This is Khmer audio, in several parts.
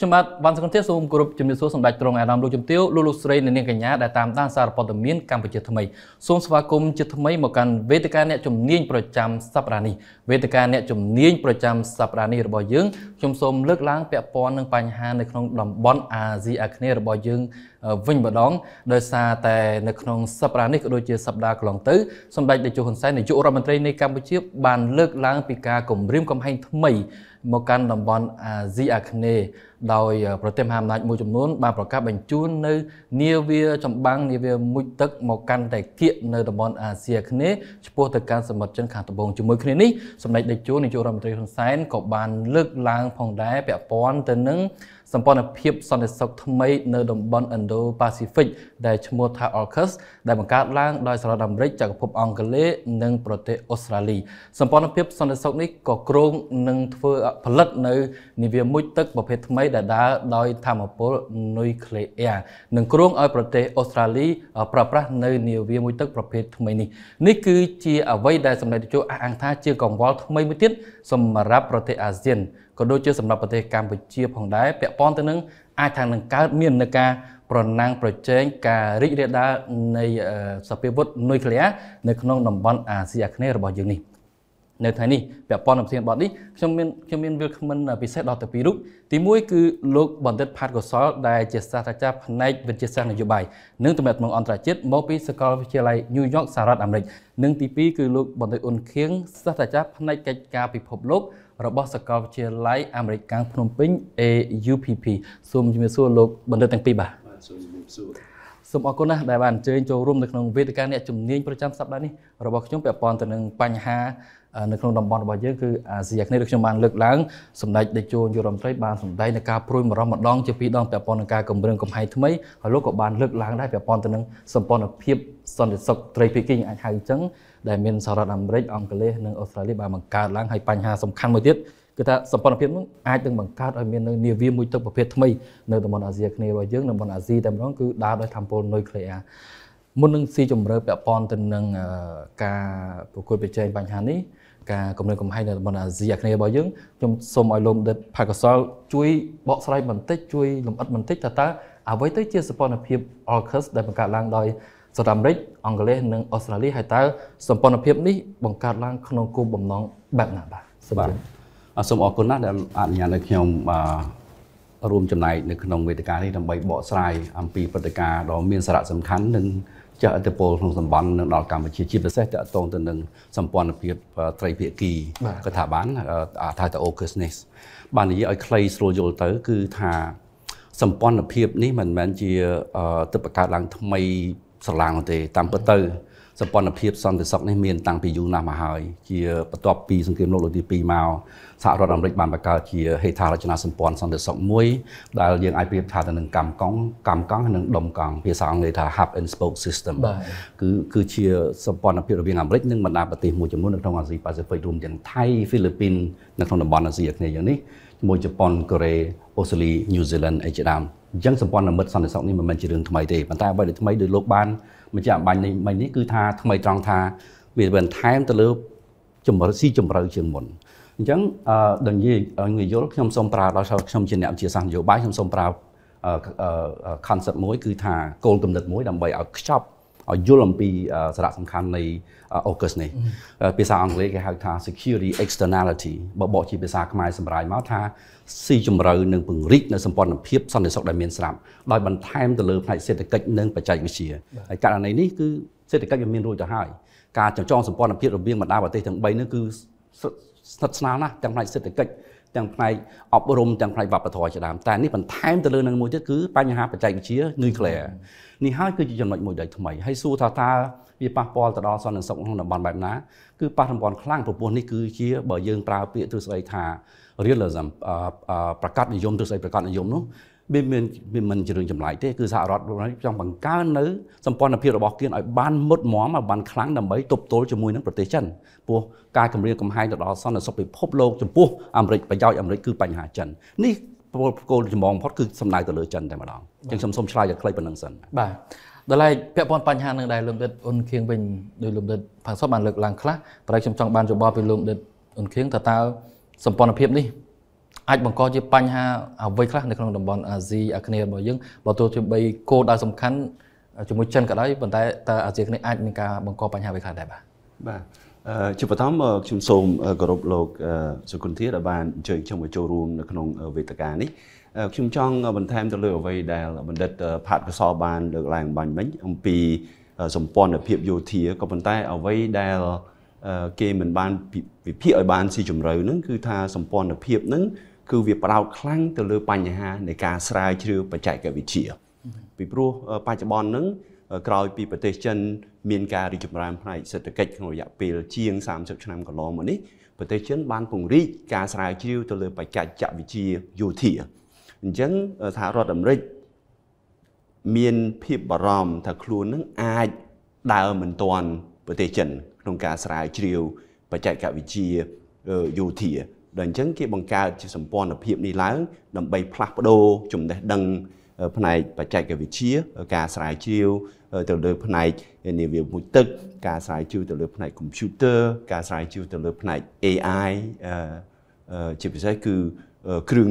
ខ្ញុំបាទវ៉ាន់សកុនធាសូមគោរពជំរាបសួរសម្ដេចទ្រង់អាដាមលោកជំទាវលោកលោកស្រីនិងនាងកញ្ញាដែលតាមដានសារព័ត៌មានកម្ពុជាថ្មីសូមស្វាគមន៍ជាថ្មីមកកាន់វេទិកាអ្នកជំនាញប្រចាំសប្តាហ៍នេះវេទិកាអ្នកជំនាញប្រចាំសប្តាហ៍នេះរបស់យើងខ្ញុំសូមលើកឡើង ពាក់ព័ន្ធនឹងបញ្ហានៅក្នុងតំបន់អាស៊ីអាគ្នេយ៍របស់យើងវិញម្ដងដោយសារតែនៅក្នុងសប្តាហ៍នេះក៏ដូចជាសប្តាហ៍កន្លងទៅសម្ដេចតេជោហ៊ុនសែននាយករដ្ឋមន្ត្រីនៃកម្ពុជាបានលើកឡើងពីការគម្រាមកំហែងថ្មីមកកាន់តំបន់អាស៊ីអាគ្នេយ៍ដោយប្រទេសមហាអំណាចមួយចំនួនបានប្រកាសបញ្ជូននៅនាវាចម្បាំងនាវាមុជទឹកមកកាន់តែគៀកនៅតំបន់អាស៊ីអាគ្នេយ៍ឆ្ពោះទៅកាន់សមុទ្រចិនខាងត្បូងជាមួយគ្នានេះសម្ដេចតេជោនាយករដ្ឋមន្ត្រីហ៊ុនសែនក៏បានលើកឡើងផងដែរពាក់ព័ន្ធទៅនឹងសម្ព័ន្ធភាព សន្តិសុខថ្មី នៅតំបន់ Indo-Pacific ដែលឈ្មោះថា AUKUS ដែលបង្កើតឡើងដោយសហរដ្ឋអាមេរិកចក្រភពអង់គ្លេសនិងប្រទេសអូស្ត្រាលីសម្ព័ន្ធភាពសន្តិសុខនេះក៏គ្រោងនឹងធ្វើផលិតនៅនាវាមុជទឹក ប្រភេទថ្មីដែលដើរដោយធម្មពលនុយក្លេអ៊ែរនិងគ្រោងឲ្យប្រទេសអូស្ត្រាលីប្រើប្រាស់នៅនាវាមុជទឹកប្រភេទថ្មីនេះនេះគឺជា អ្វីដែលសម្ដេចតេជោអះអាងថាជាកង្វល់ថ្មីមួយទៀតសម្រាប់ប្រទេសអាស៊ានក៏ដូចជា សម្រាប់ប្រទេសកម្ពុជាផងដែរពាក់ព័ន្ធទៅនឹងអាចថានឹងកើតមាននឹងការប្រណាំងប្រជែងការរីករាលដាលនៃសភាវុធនុយក្លេអ៊ែរនៅក្នុងតំបន់អាស៊ីអាគ្នេយ៍របស់យើងនេះនៅថ្ងៃនេះពាក់ព័ន្ធនឹងប្រធានបទនេះខ្ញុំមានខ្ញុំមានវិលក្មិនពិសេសដល់ទៅពីររូបទី1គឺលោកបណ្ឌិតផាតកុសលដែលជាសាស្ត្រាចារ្យផ្នែកវិទ្យាសាស្ត្រនយោបាយនិងទំនាក់ទំនងអន្តរជាតិមកពីសាកលវិទ្យាល័យ New York សហរដ្ឋអាមេរិកនិងទី2គឺលោកបណ្ឌិតអ៊ុនខៀងសាស្ត្រាចារ្យផ្នែកកិច្ចការពិភពលោក របស់សាកលវិទ្យាល័យអាមេរិកកាំងភ្នំពេញ AUPP សូមជម្រាបសួរលោកបណ្ឌិតទាំងពីរបាទសួរសូមអរគុណណាស់ដែលបានអញ្ជើញចូលរួមនៅក្នុងវេទិកាអ្នកជំនាញប្រចាំសប្តាហ៍នេះរបស់ខ្ញុំពាក់ព័ន្ធទៅនឹងបញ្ហានៅក្នុងតំបន់របស់យើងគឺអាស៊ីអាគ្នេយ៍ដូចខ្ញុំបានលើកឡើងសម្ដេចតេជោយុរ៉ុមត្រីបានសម្ដែងនៅការព្រួយបារម្ភម្ដងជាពីរដងពាក់ព័ន្ធនឹងការគម្រឹងកំហែងថ្មីហើយលោកក៏បានលើកឡើងដែរពាក់ព័ន្ធទៅនឹងសម្ព័ន្ធភាពសន្តិសុខត្រីភាគីអាចហៅអញ្ចឹងដែលមានសហរដ្ឋអាមេរិកអង់គ្លេសនិងអូស្ត្រាលីបានបង្កើតឡើងហើយបញ្ហាសំខាន់មួយទៀតគឺថាសម្ព័ន្ធភាពនោះអាចនឹងបង្កើតឲ្យមាននៅនាវាមួយទឹកប្រភេទថ្មី នៅតំបន់អាស៊ីអាគ្នេយ៍របស់យើងនៅតំបន់អាស៊ីតែម្ដងគឺដើរដោយថាមពលនុយក្លេអ៊ែរមុននឹងស៊ីជម្រើពាក់ព័ន្ធទៅនឹងការប្រកួតប្រជែងបញ្ហានេះការគម្រាមកំហែងនៅតំបន់អាស៊ីអាគ្នេយ៍របស់យើងខ្ញុំសូមឲ្យលោកដិតផាកសលជួយបកស្រាយបន្តិចជួយលំអិតបន្តិចតើតើអ្វីទៅជាសម្ព័ន្ធភាព AUKUS ដែលបង្កើតឡើងដោយសហរដ្ឋអាមេរិកអង់គ្លេសនិងអូស្ត្រាលីហើយតើសម្ព័ន្ធភាពនេះបង្កើតឡើងក្នុងគោលបំណងបែបណាបាទសូមជម្រាបសូមអរគុណណាស់ដែលអនុញ្ញាតឲ្យខ្ញុំបាទរួមចំណែកនៅក្នុងវេទិកានេះដើម្បីបកស្រាយអំពីព្រឹត្តិការណ៍ដ៏មាន សារៈសំខាន់និងចាស់ឥទ្ធិពលក្នុងសម្បាននឹងដល់កម្ពុជាជាពិសេសតកតងទៅនឹងសម្ព័ន្ធភាព ត្រីភាគីក៏ថាបានអាថាទៅអូគឹសនេះបាននិយាយឲ្យខ្លីស្រួលយល់ទៅគឺថាសម្ព័ន្ធភាពនេះមិនមែនជាទឹកបង្កើតឡើងថ្មីស្រឡាងទេតាមពិតទៅសព្វនភាពសន្តិសុខនេះមានតាំងពីយូរណាស់មកហើយ ជាបន្ទាប់ពីសង្គ្រាមលោកលើកទី2មកសហរដ្ឋអាមេរិកបានបង្កើតជាហេដ្ឋារចនាសម្ព័ន្ធសន្តិសុខមួយដែលយើងអាចប្រៀបថាទៅនឹងកម្មកង់កម្មកង់និងដុំកង់ភាសាអង់គ្លេសថា hub and spoke system គឺគឺជាសព្វនភាពរវាងអាមេរិកនិងបណ្ដាប្រទេសមួយចំនួននៅក្នុងអាស៊ីប៉ាស៊ីហ្វិករួមទាំងថៃហ្វីលីពីន នៅក្នុងតំបន់អាស៊ីអាគ្នេយ៍យ៉ាងនេះជាមួយជប៉ុនកូរ៉េអូស្ត្រាលីញូហ្សេឡង់អីជាដើមអញ្ចឹងសម្ព័ន្ធមិត្តសន្តិសុខនេះមិនមែនជារឿងថ្មីទេប៉ុន្តែអ្វីដែលថ្មីដោយលោកបានម្ចាស់អំបញ្ញនេះមិញនេះគឺ ថាថ្មីត្រង់ថាវាបន្ថែមទៅលើចម្រើស៊ីចម្រើជាងមុនអញ្ចឹងដងនិយាយងាយយល់ខ្ញុំសូមប្រើដល់ខ្ញុំជាអ្នកវិទ្យាសាស្ត្រនយោបាយខ្ញុំសូមប្រើ concept មួយ គឺថាគោលគំនិតមួយដើម្បីឲ្យខ្ចប់ឲ្យយល់អំពីសារៈសំខាន់នៃ AUKUS នេះភាសាអង់គ្លេសគេហៅថា security externality បើបកជាភាសាខ្មែរសម្រាប់មកថាស៊ីជម្រៅនិងពង្រីកនៅសម្ព័ន្ធភាពសន្តិសុខដែលមានស្រាប់ដោយបន្ថែមទៅលើផ្នែកសេដ្ឋកិច្ចនិងបច្ចេកវិទ្យាហើយករណីនេះគឺសេដ្ឋកិច្ចវាមានរួចទៅហើយការចងចងសម្ព័ន្ធភាពរវាងបណ្ដាប្រទេសទាំង3នេះគឺស្និទ្ធស្នាលណាស់ទាំងផ្នែកសេដ្ឋកិច្ចទាំងផ្នែកអប់រំទាំងផ្នែកវប្បធម៌ជាដើមតែនេះបន្ថែមទៅលើនឹងមួយទៀតគឺបញ្ហាបច្ចេកវិទ្យា nuclear នេះហើយគឺជាចំណុចមួយដែលថ្មីហើយសួរថាតើវាប៉ះពាល់ទៅដល់សន្តិសុខក្នុងតំបន់បែបណាគឺប៉ះរំពាន់ខ្លាំងព្រោះនេះគឺជាបើយើងប្រើពាក្យទ្រឹស្ដីថា realism ប្រកាសនិយមទ្រឹស្ដីប្រកាសនិយមនោះវាមានវាមិនជារឿងចម្លែកទេគឺសហរដ្ឋចង់បង្កើននៅសម្ព័ន្ធភាពរបស់គៀនឲ្យបានមុតមមឲ្យបានខ្លាំងដើម្បីទប់ទល់ជាមួយនឹងប្រទេសចិនព្រោះការគម្រាមកំហែងទៅដល់សន្តិសុខពិភពលោកចំពោះអាមេរិកប្រយោជន៍អាមេរិកគឺបញ្ហាចិននេះពលគោលចម្បងបំផុតគឺសំដៅទៅលើចិនតែម្ដងអញ្ចឹងខ្ញុំសូមឆ្លើយយ៉ាងខ្លីប៉ុណ្ណឹងសិនបាទដល់ឡែកពាក់ព័ន្ធបញ្ហានឹងដែរលោកដិតអ៊ុនខៀងវិញដោយលោកដិតផាំងសុបបានលើកឡើងខ្លះតែខ្ញុំចង់បានយោបល់ពីលោកដិតអ៊ុនខៀងតើតើសម្ព័ន្ធភាពនេះអាចបង្កជាបញ្ហាអ្វីខ្លះនៅក្នុងតំបន់អាស៊ីអាគ្នេយ៍របស់យើងបើទោះជាបីគោលដៅសំខាន់ជាមួយចិនក៏ដោយប៉ុន្តែតើអាស៊ីអាគ្នេយ៍អាចមានការបង្កបញ្ហាអ្វីខ្លះដែរបាទបាទជាបឋមខ្ញុំសូមគោរពលោកសុគន្ធាដែលបានអញ្ជើញខ្ញុំមកចូលរួមនៅក្នុងវេទិកានេះខ្ញុំចង់បន្ថែមទៅលើអ្វីដែលបណ្ឌិត ផាត់កសលបាន លើកឡើងបាញ់មិញអំពីសម្ព័ន្ធភាពយោធាក៏ប៉ុន្តែអ្វីដែលគេមិនបានវិភាគឲ្យបានស៊ីជម្រៅហ្នឹងគឺថាសម្ព័ន្ធភាពហ្នឹងគឺវាផ្ដោតខ្លាំងទៅលើបញ្ហានៃការស្រាវជ្រាវ បច្ចេកវិទ្យាពីព្រោះបច្ចុប្បន្នហ្នឹងក្រោយពីប្រទេសចិនមានការរីកចម្រើនផ្នែកសេដ្ឋកិច្ចក្នុងរយៈពេលជាង30ឆ្នាំកន្លងមកនេះប្រទេសចិនបានពង្រីកការស្រាវជ្រាវទៅលើបច្ចេកវិទ្យាយោធាអញ្ចឹងសហរដ្ឋអាមេរិកមានភាពបារម្ភថាខ្លួននឹងអាចដើរមិនទាន់ប្រទេសចិនក្នុងការស្រាវជ្រាវបច្ចេកវិទ្យាយោធាដែលអញ្ចឹងគេបង្កើតជាសម្ព័ន្ធភាពនេះឡើងដើម្បីផ្លាស់ប្ដូរចំណេះដឹងផ្នែកបច្ចេកវិទ្យាការស្រាវជ្រាវទៅលើផ្នែកនាវាមួយទឹក ការស្រាវជ្រាវទៅលើ ផ្នែក computer ការស្រាវជ្រាវទៅលើផ្នែក AI ជាពិសេសគឺគ្រឿង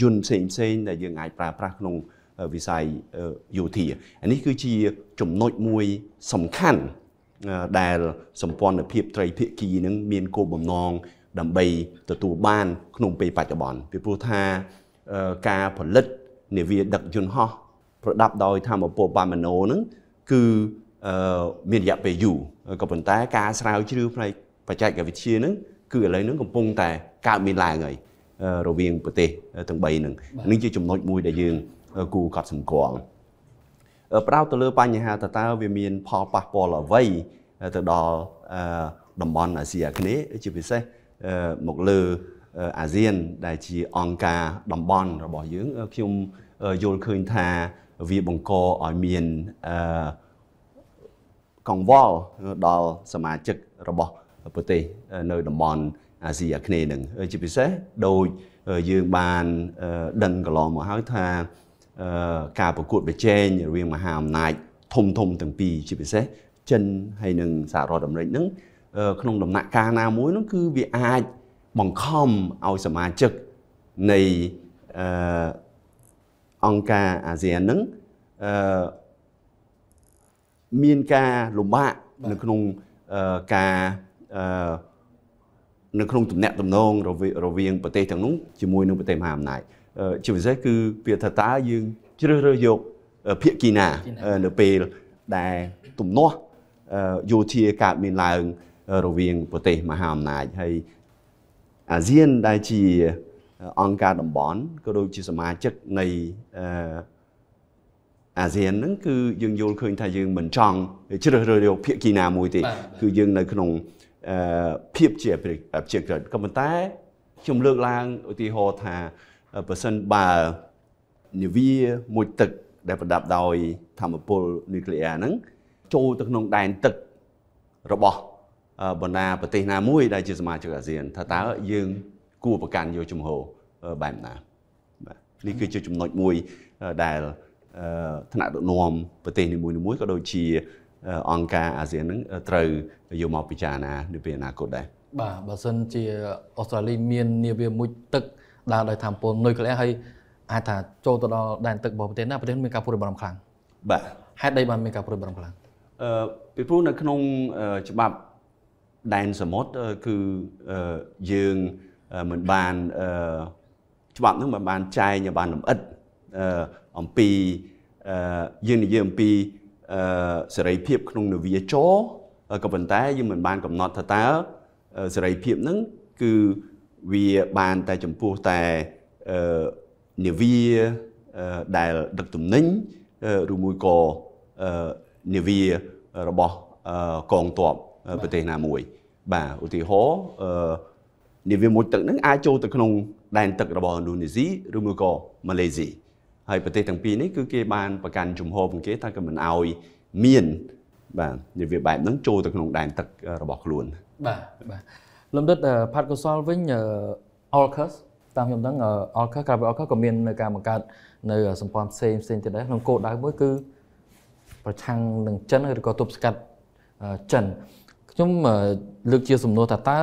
យន្តផ្សេងផ្សេងដែលយើងអាចប្រើប្រាស់ក្នុងវិស័យយោធាអានេះគឺជាចំណុចមួយសំខាន់ដែលសម្ព័ន្ធភាពត្រីភាគីនឹងមានគោលបំណងដើម្បីទទួលបានក្នុងពេលបច្ចុប្បន្នពីព្រោះថាការផលិតនាវាដឹកយន្តហោះប្រដាប់ដោយធម្មពលបាម៉ាណូហ្នឹងគឺមានរយៈពេលយូរក៏ប៉ុន្តែការស្រាវជ្រាវផ្នែកបច្ចេកវិទ្យាហ្នឹងគឺឥឡូវហ្នឹងកំពុងតែកើតមានឡើងហើយរវាងប្រទេសទាំង3ហ្នឹងនេះជាចំណុចមួយដែលយើងគួរកត់សម្គាល់ផ្ដោតទៅលើបញ្ហាតើតើវាមានផលប៉ះពាល់អ្វីទៅដល់តំបន់អាស៊ីអាគ្នេយ៍ជាពិសេសមកលើអាស៊ាន ដែលជាអង្គការតំបន់ របស់យើង ខ្ញុំយល់ឃើញថាវាបង្កឲ្យមានកង្វល់ដល់សមាជិករបស់ប្រទេសនៅតំបន់អាស៊ីអាគ្នេយ៍នឹងជាពិសេសដោយយើងបានដឹងកន្លងមកហើយថា ការប្រកួតប្រជែងរវាងមហាអំណាចធំធំទាំងពីរជាពិសេសចិនហើយនិងសហរដ្ឋអាមេរិកនឹងក្នុងដំណាក់កាលណាមួយនោះគឺវាអាច បង្ខំឲ្យសមាជិកនៃអឺអង្គការអាស៊ានហ្នឹងអឺមានការលំបាកនៅក្នុងការអឺនៅក្នុងទំនាក់ទំនងរវាងប្រទេសទាំងនោះជាមួយនឹងប្រទេសមហាអំណាចជាពិសេសគឺពាក្យថាតើយើងជ្រើសរើសយកភាគីណានៅពេលដែលទំនាស់យោធាកើតមានឡើងរវាងប្រទេស មហាអំណាចហើយអាស៊ានដែលជាអង្គការតំបន់ក៏ដូចជាសមាជិកនៃអាស៊ានហ្នឹង គឺយើងយល់ឃើញថាយើងមិនចង់ជ្រើសរើសយកភាគីណាមួយទេគឺយើងនៅក្នុងភាពជាប្រជាក្រិតក៏ប៉ុន្តែខ្ញុំលើកឡើងឧទាហរណ៍ថាបើសិនបើនាវាមួយទឹក ដែលប្រដាប់ដោយធម្មពលនុយក្លេអ៊ែរហ្នឹងចូលទៅក្នុង ដែនទឹករបស់បណ្ដាប្រទេសណាមួយដែលជាសមាជិកអាស៊ានថាតើយើង គួរប្រកាន់យកជំហរបែបណាបាទនេះគឺជាចំណុចមួយដែលថ្នាក់ដឹកនាំប្រទេសនីមួយៗក៏ដូចជាអង្គការអាស៊ាននឹងត្រូវយកមកពិចារណានៅពេលអនាគតដែរបាទបើសិនជាអូស្ត្រាលី មាននាវាមួយទឹកដើរដោយថាមពលនុយក្លេអ៊ែរហើយអាចថាចូលទៅដល់ដែនទឹករបស់ប្រទេសណាប្រទេសមានការព្រួយបារម្ភខ្លាំងបាទហេតុអីបានមានការព្រួយបារម្ភខ្លាំងអឺពីព្រោះនៅក្នុងច្បាប់ដែនសមុទ្រគឺយើងមិនបានច្បាប់នឹងមិនបានចែងបានលម្អិតអំពីយើងនិយាយអំពីសេរីភាពក្នុងនវាចរក៏ប៉ុន្តែយើងមិនបានកំណត់ថាតើសេរីភាពនឹងគឺវាបានតែចំពោះតែនវាដែលដឹកទំនិញឬមួយក៏នវារបស់កងទ័ពប្រទេសណាមួយបាទឧទាហរណ៍អឺនាវាមួយទឹកហ្នឹងអាចចូលទៅក្នុង ដែនទឹករបស់ឥណ្ឌូនេស៊ីឬមួយក៏ម៉ាឡេស៊ីហើយប្រទេសទាំងពីរនេះគឺគេបានប្រកាន់ជំហរពួកគេថាគេមិនអោយមានបាទនាវាបែបហ្នឹងចូលទៅក្នុងដែនទឹករបស់ខ្លួនបាទបាទលំដិតផាត់កុសលវិញ Orcus តាមខ្ញុំដឹង Orcus ក្រៅពី Orcus ក៏មាននៅការបង្កើតនៅសម្ព័ន្ធផ្សេងផ្សេងទៀតដែរក្នុងគោលដៅមួយគឺប្រឆាំងនឹងចិនឬក៏ទប់ស្កាត់ចិនខ្ញុំលើកជាសំណួរថាតើ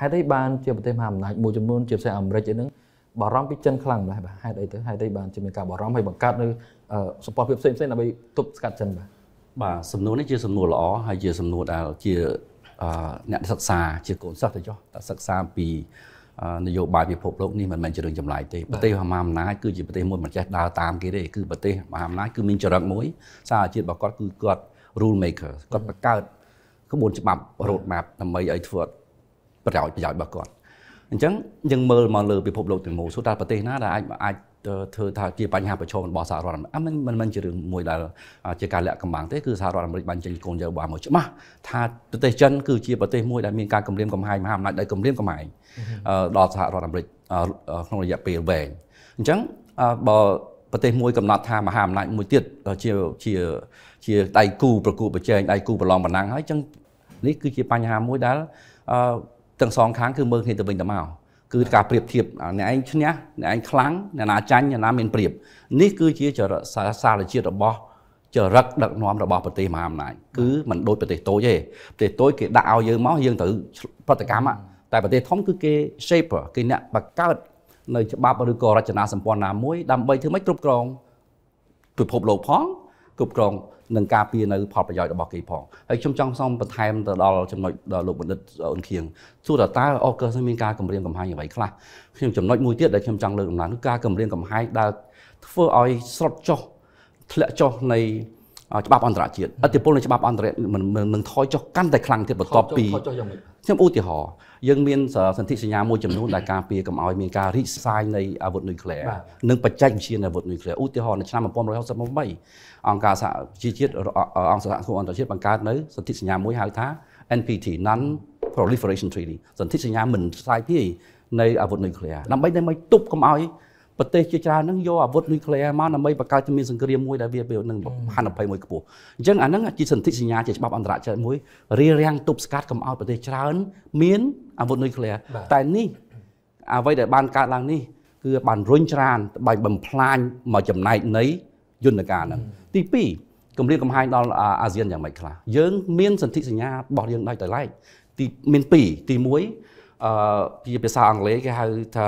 ហេតុអីបានជាប្រទេសមហាអំណាចមួយចំនួនជាពិសេសអាមេរិកអីហ្នឹងបារម្ភពីចិនខ្លាំងម្ល៉េះបាទហេតុអីទៅហេតុអីបានជាមានការបារម្ភហើយបង្កើតនៅសម្ព័ន្ធភាពផ្សេងផ្សេងដើម្បីទប់ស្កាត់ចិនបាទបាទសំណួរនេះជាសំណួរល្អហើយជាសំណួរដែលជាអ្នកសិក្សាជាកូនសិស្សទៅចុះតែសិក្សាពីនយោបាយពិភពលោកនេះមិនមែនជារឿងចម្លែកទេប្រទេសមហាអំណាចគឺជាប្រទេសមួយមិនចេះដើរតាមគេទេគឺប្រទេសមហាអំណាចគឺមានចរិតមួយសារជាតិរបស់គាត់គឺគាត់ rule maker គាត់បង្កើតក្បួនច្បាប់ road map ដើម្បីឲ្យធ្វើប្រយោជន៍ប្រយោជន៍របស់គាត់អញ្ចឹងយើងមើលមកលើពិភពលោកទាំងមូលសួរថាប្រទេសណាដែលអាចអាចធ្វើថាជាបញ្ហាប្រឈមរបស់សហរដ្ឋអាមេរិកមិនមិនមិនជារឿងមួយដែលជាការលាក់កំបាំងទេគឺសហរដ្ឋអាមេរិកបានចេញគោលនយោបាយមួយច្បាស់ថាប្រទេសចិនគឺជាប្រទេសមួយដែលមានការគំរាមកំហែងមហាអំណាចដោយគំរាមកំហែងដល់សហរដ្ឋអាមេរិកក្នុងរយៈពេលវែងអញ្ចឹងបើប្រទេសមួយកំណត់ថាមហាអំណាចមួយទៀតជាជាជាដៃគូប្រគល់ប្រជែងដៃគូប្រឡងបណ្ណាំងហើយអញ្ចឹងនេះគឺជាបញ្ហាមួយដែលទាំងសងខាងគឺមើលគ្នាទៅវិញទៅមកគឺការប្រៀបធៀបអ្នកឯងឈ្នះអ្នកឯងខ្លាំងអ្នកណាចាញ់អ្នកណាមានប្រៀបនេះគឺជាចរិតសារជាតិរបស់ ចរិតដឹកនាំរបស់ប្រទេសមហាអំណាចគឺមិនដូចប្រទេសតូចទេប្រទេសតូចគេដាក់ឲ្យយើងមកយើងត្រូវប្រតិកម្មតែប្រទេសធំគឺគេ shaper គេអ្នកបង្កើតនៅច្បាប់ឬក៏រចនាសម្ព័ន្ធណាមួយដើម្បីធ្វើម៉េចគ្រប់គ្រងពិភពលោកផងគ្រប់គ្រងនិងការពារនៅផលប្រយោជន៍របស់គេផងហើយខ្ញុំចង់សូមបន្ថែមទៅដល់ចំណុចដល់លោកបណ្ឌិតអ៊ុនខៀងសួរតើតើអូកើសនេះមានការគម្រាមកំហែងអ្វីខ្លះខ្ញុំចំណុចមួយទៀតដែលខ្ញុំចង់លើកដំណើរនោះការគម្រាមកំហែងដែលធ្វើឲ្យស្រុតចុះធ្លាក់ចុះនៃច្បាប់អន្តរជាតិឥទ្ធិពលនៃច្បាប់អន្តរជាតិមិននឹងថយចុះកាន់តែខ្លាំងទៀតបន្ទាប់ពីខ្ញុំឧទាហរណ៍យើងមានសន្ធិសញ្ញាមួយចំនួនដែលការពារកុំឲ្យមានការរីកសាយនៃអាវុធនុយក្លេអ៊ែរនិងបច្ចេកវិទ្យានៃអាវុធនុយក្លេអ៊ែរឧទាហរណ៍នៅឆ្នាំ1968អង្គការសហជីវជាតិអង្គសហគមន៍អន្តរជាតិបង្កើតនៅសន្ធិសញ្ញាមួយហៅថា NPT Non Proliferation Treaty សន្ធិសញ្ញា មិនផ្សាយភាយនៃអាវុធនុយក្លេអ៊ែរដើម្បីតែមកទប់កុំឲ្យប្រទេសជាច្រើនហ្នឹងយកអាវុធនុយក្លេអ៊ែរមកដើម្បីបង្កើតជំនាញសង្គ្រាមមួយដែលវានឹងហានិភ័យមួយខ្ពស់អញ្ចឹងអាហ្នឹងជាសន្ធិសញ្ញាជាច្បាប់អន្តរជាតិមួយរៀបរៀងទប់ស្កាត់កុំឲ្យប្រទេសច្រើនមានអាវុធនុយក្លេអ៊ែរតែនេះអ្វីដែលបានកើតឡើងនេះគឺបានរុញច្រានបាយបំផ្លាញមកចំណែកនៃយន្តការហ្នឹងទី2គម្រាមកំហែងដល់អាស៊ានយ៉ាងម៉េចខ្លះយើងមានសន្ធិសញ្ញារបស់យើងដោយតឡែកទីមាន2ទី1អឺជាភាសាអង់គ្លេសគេហៅថា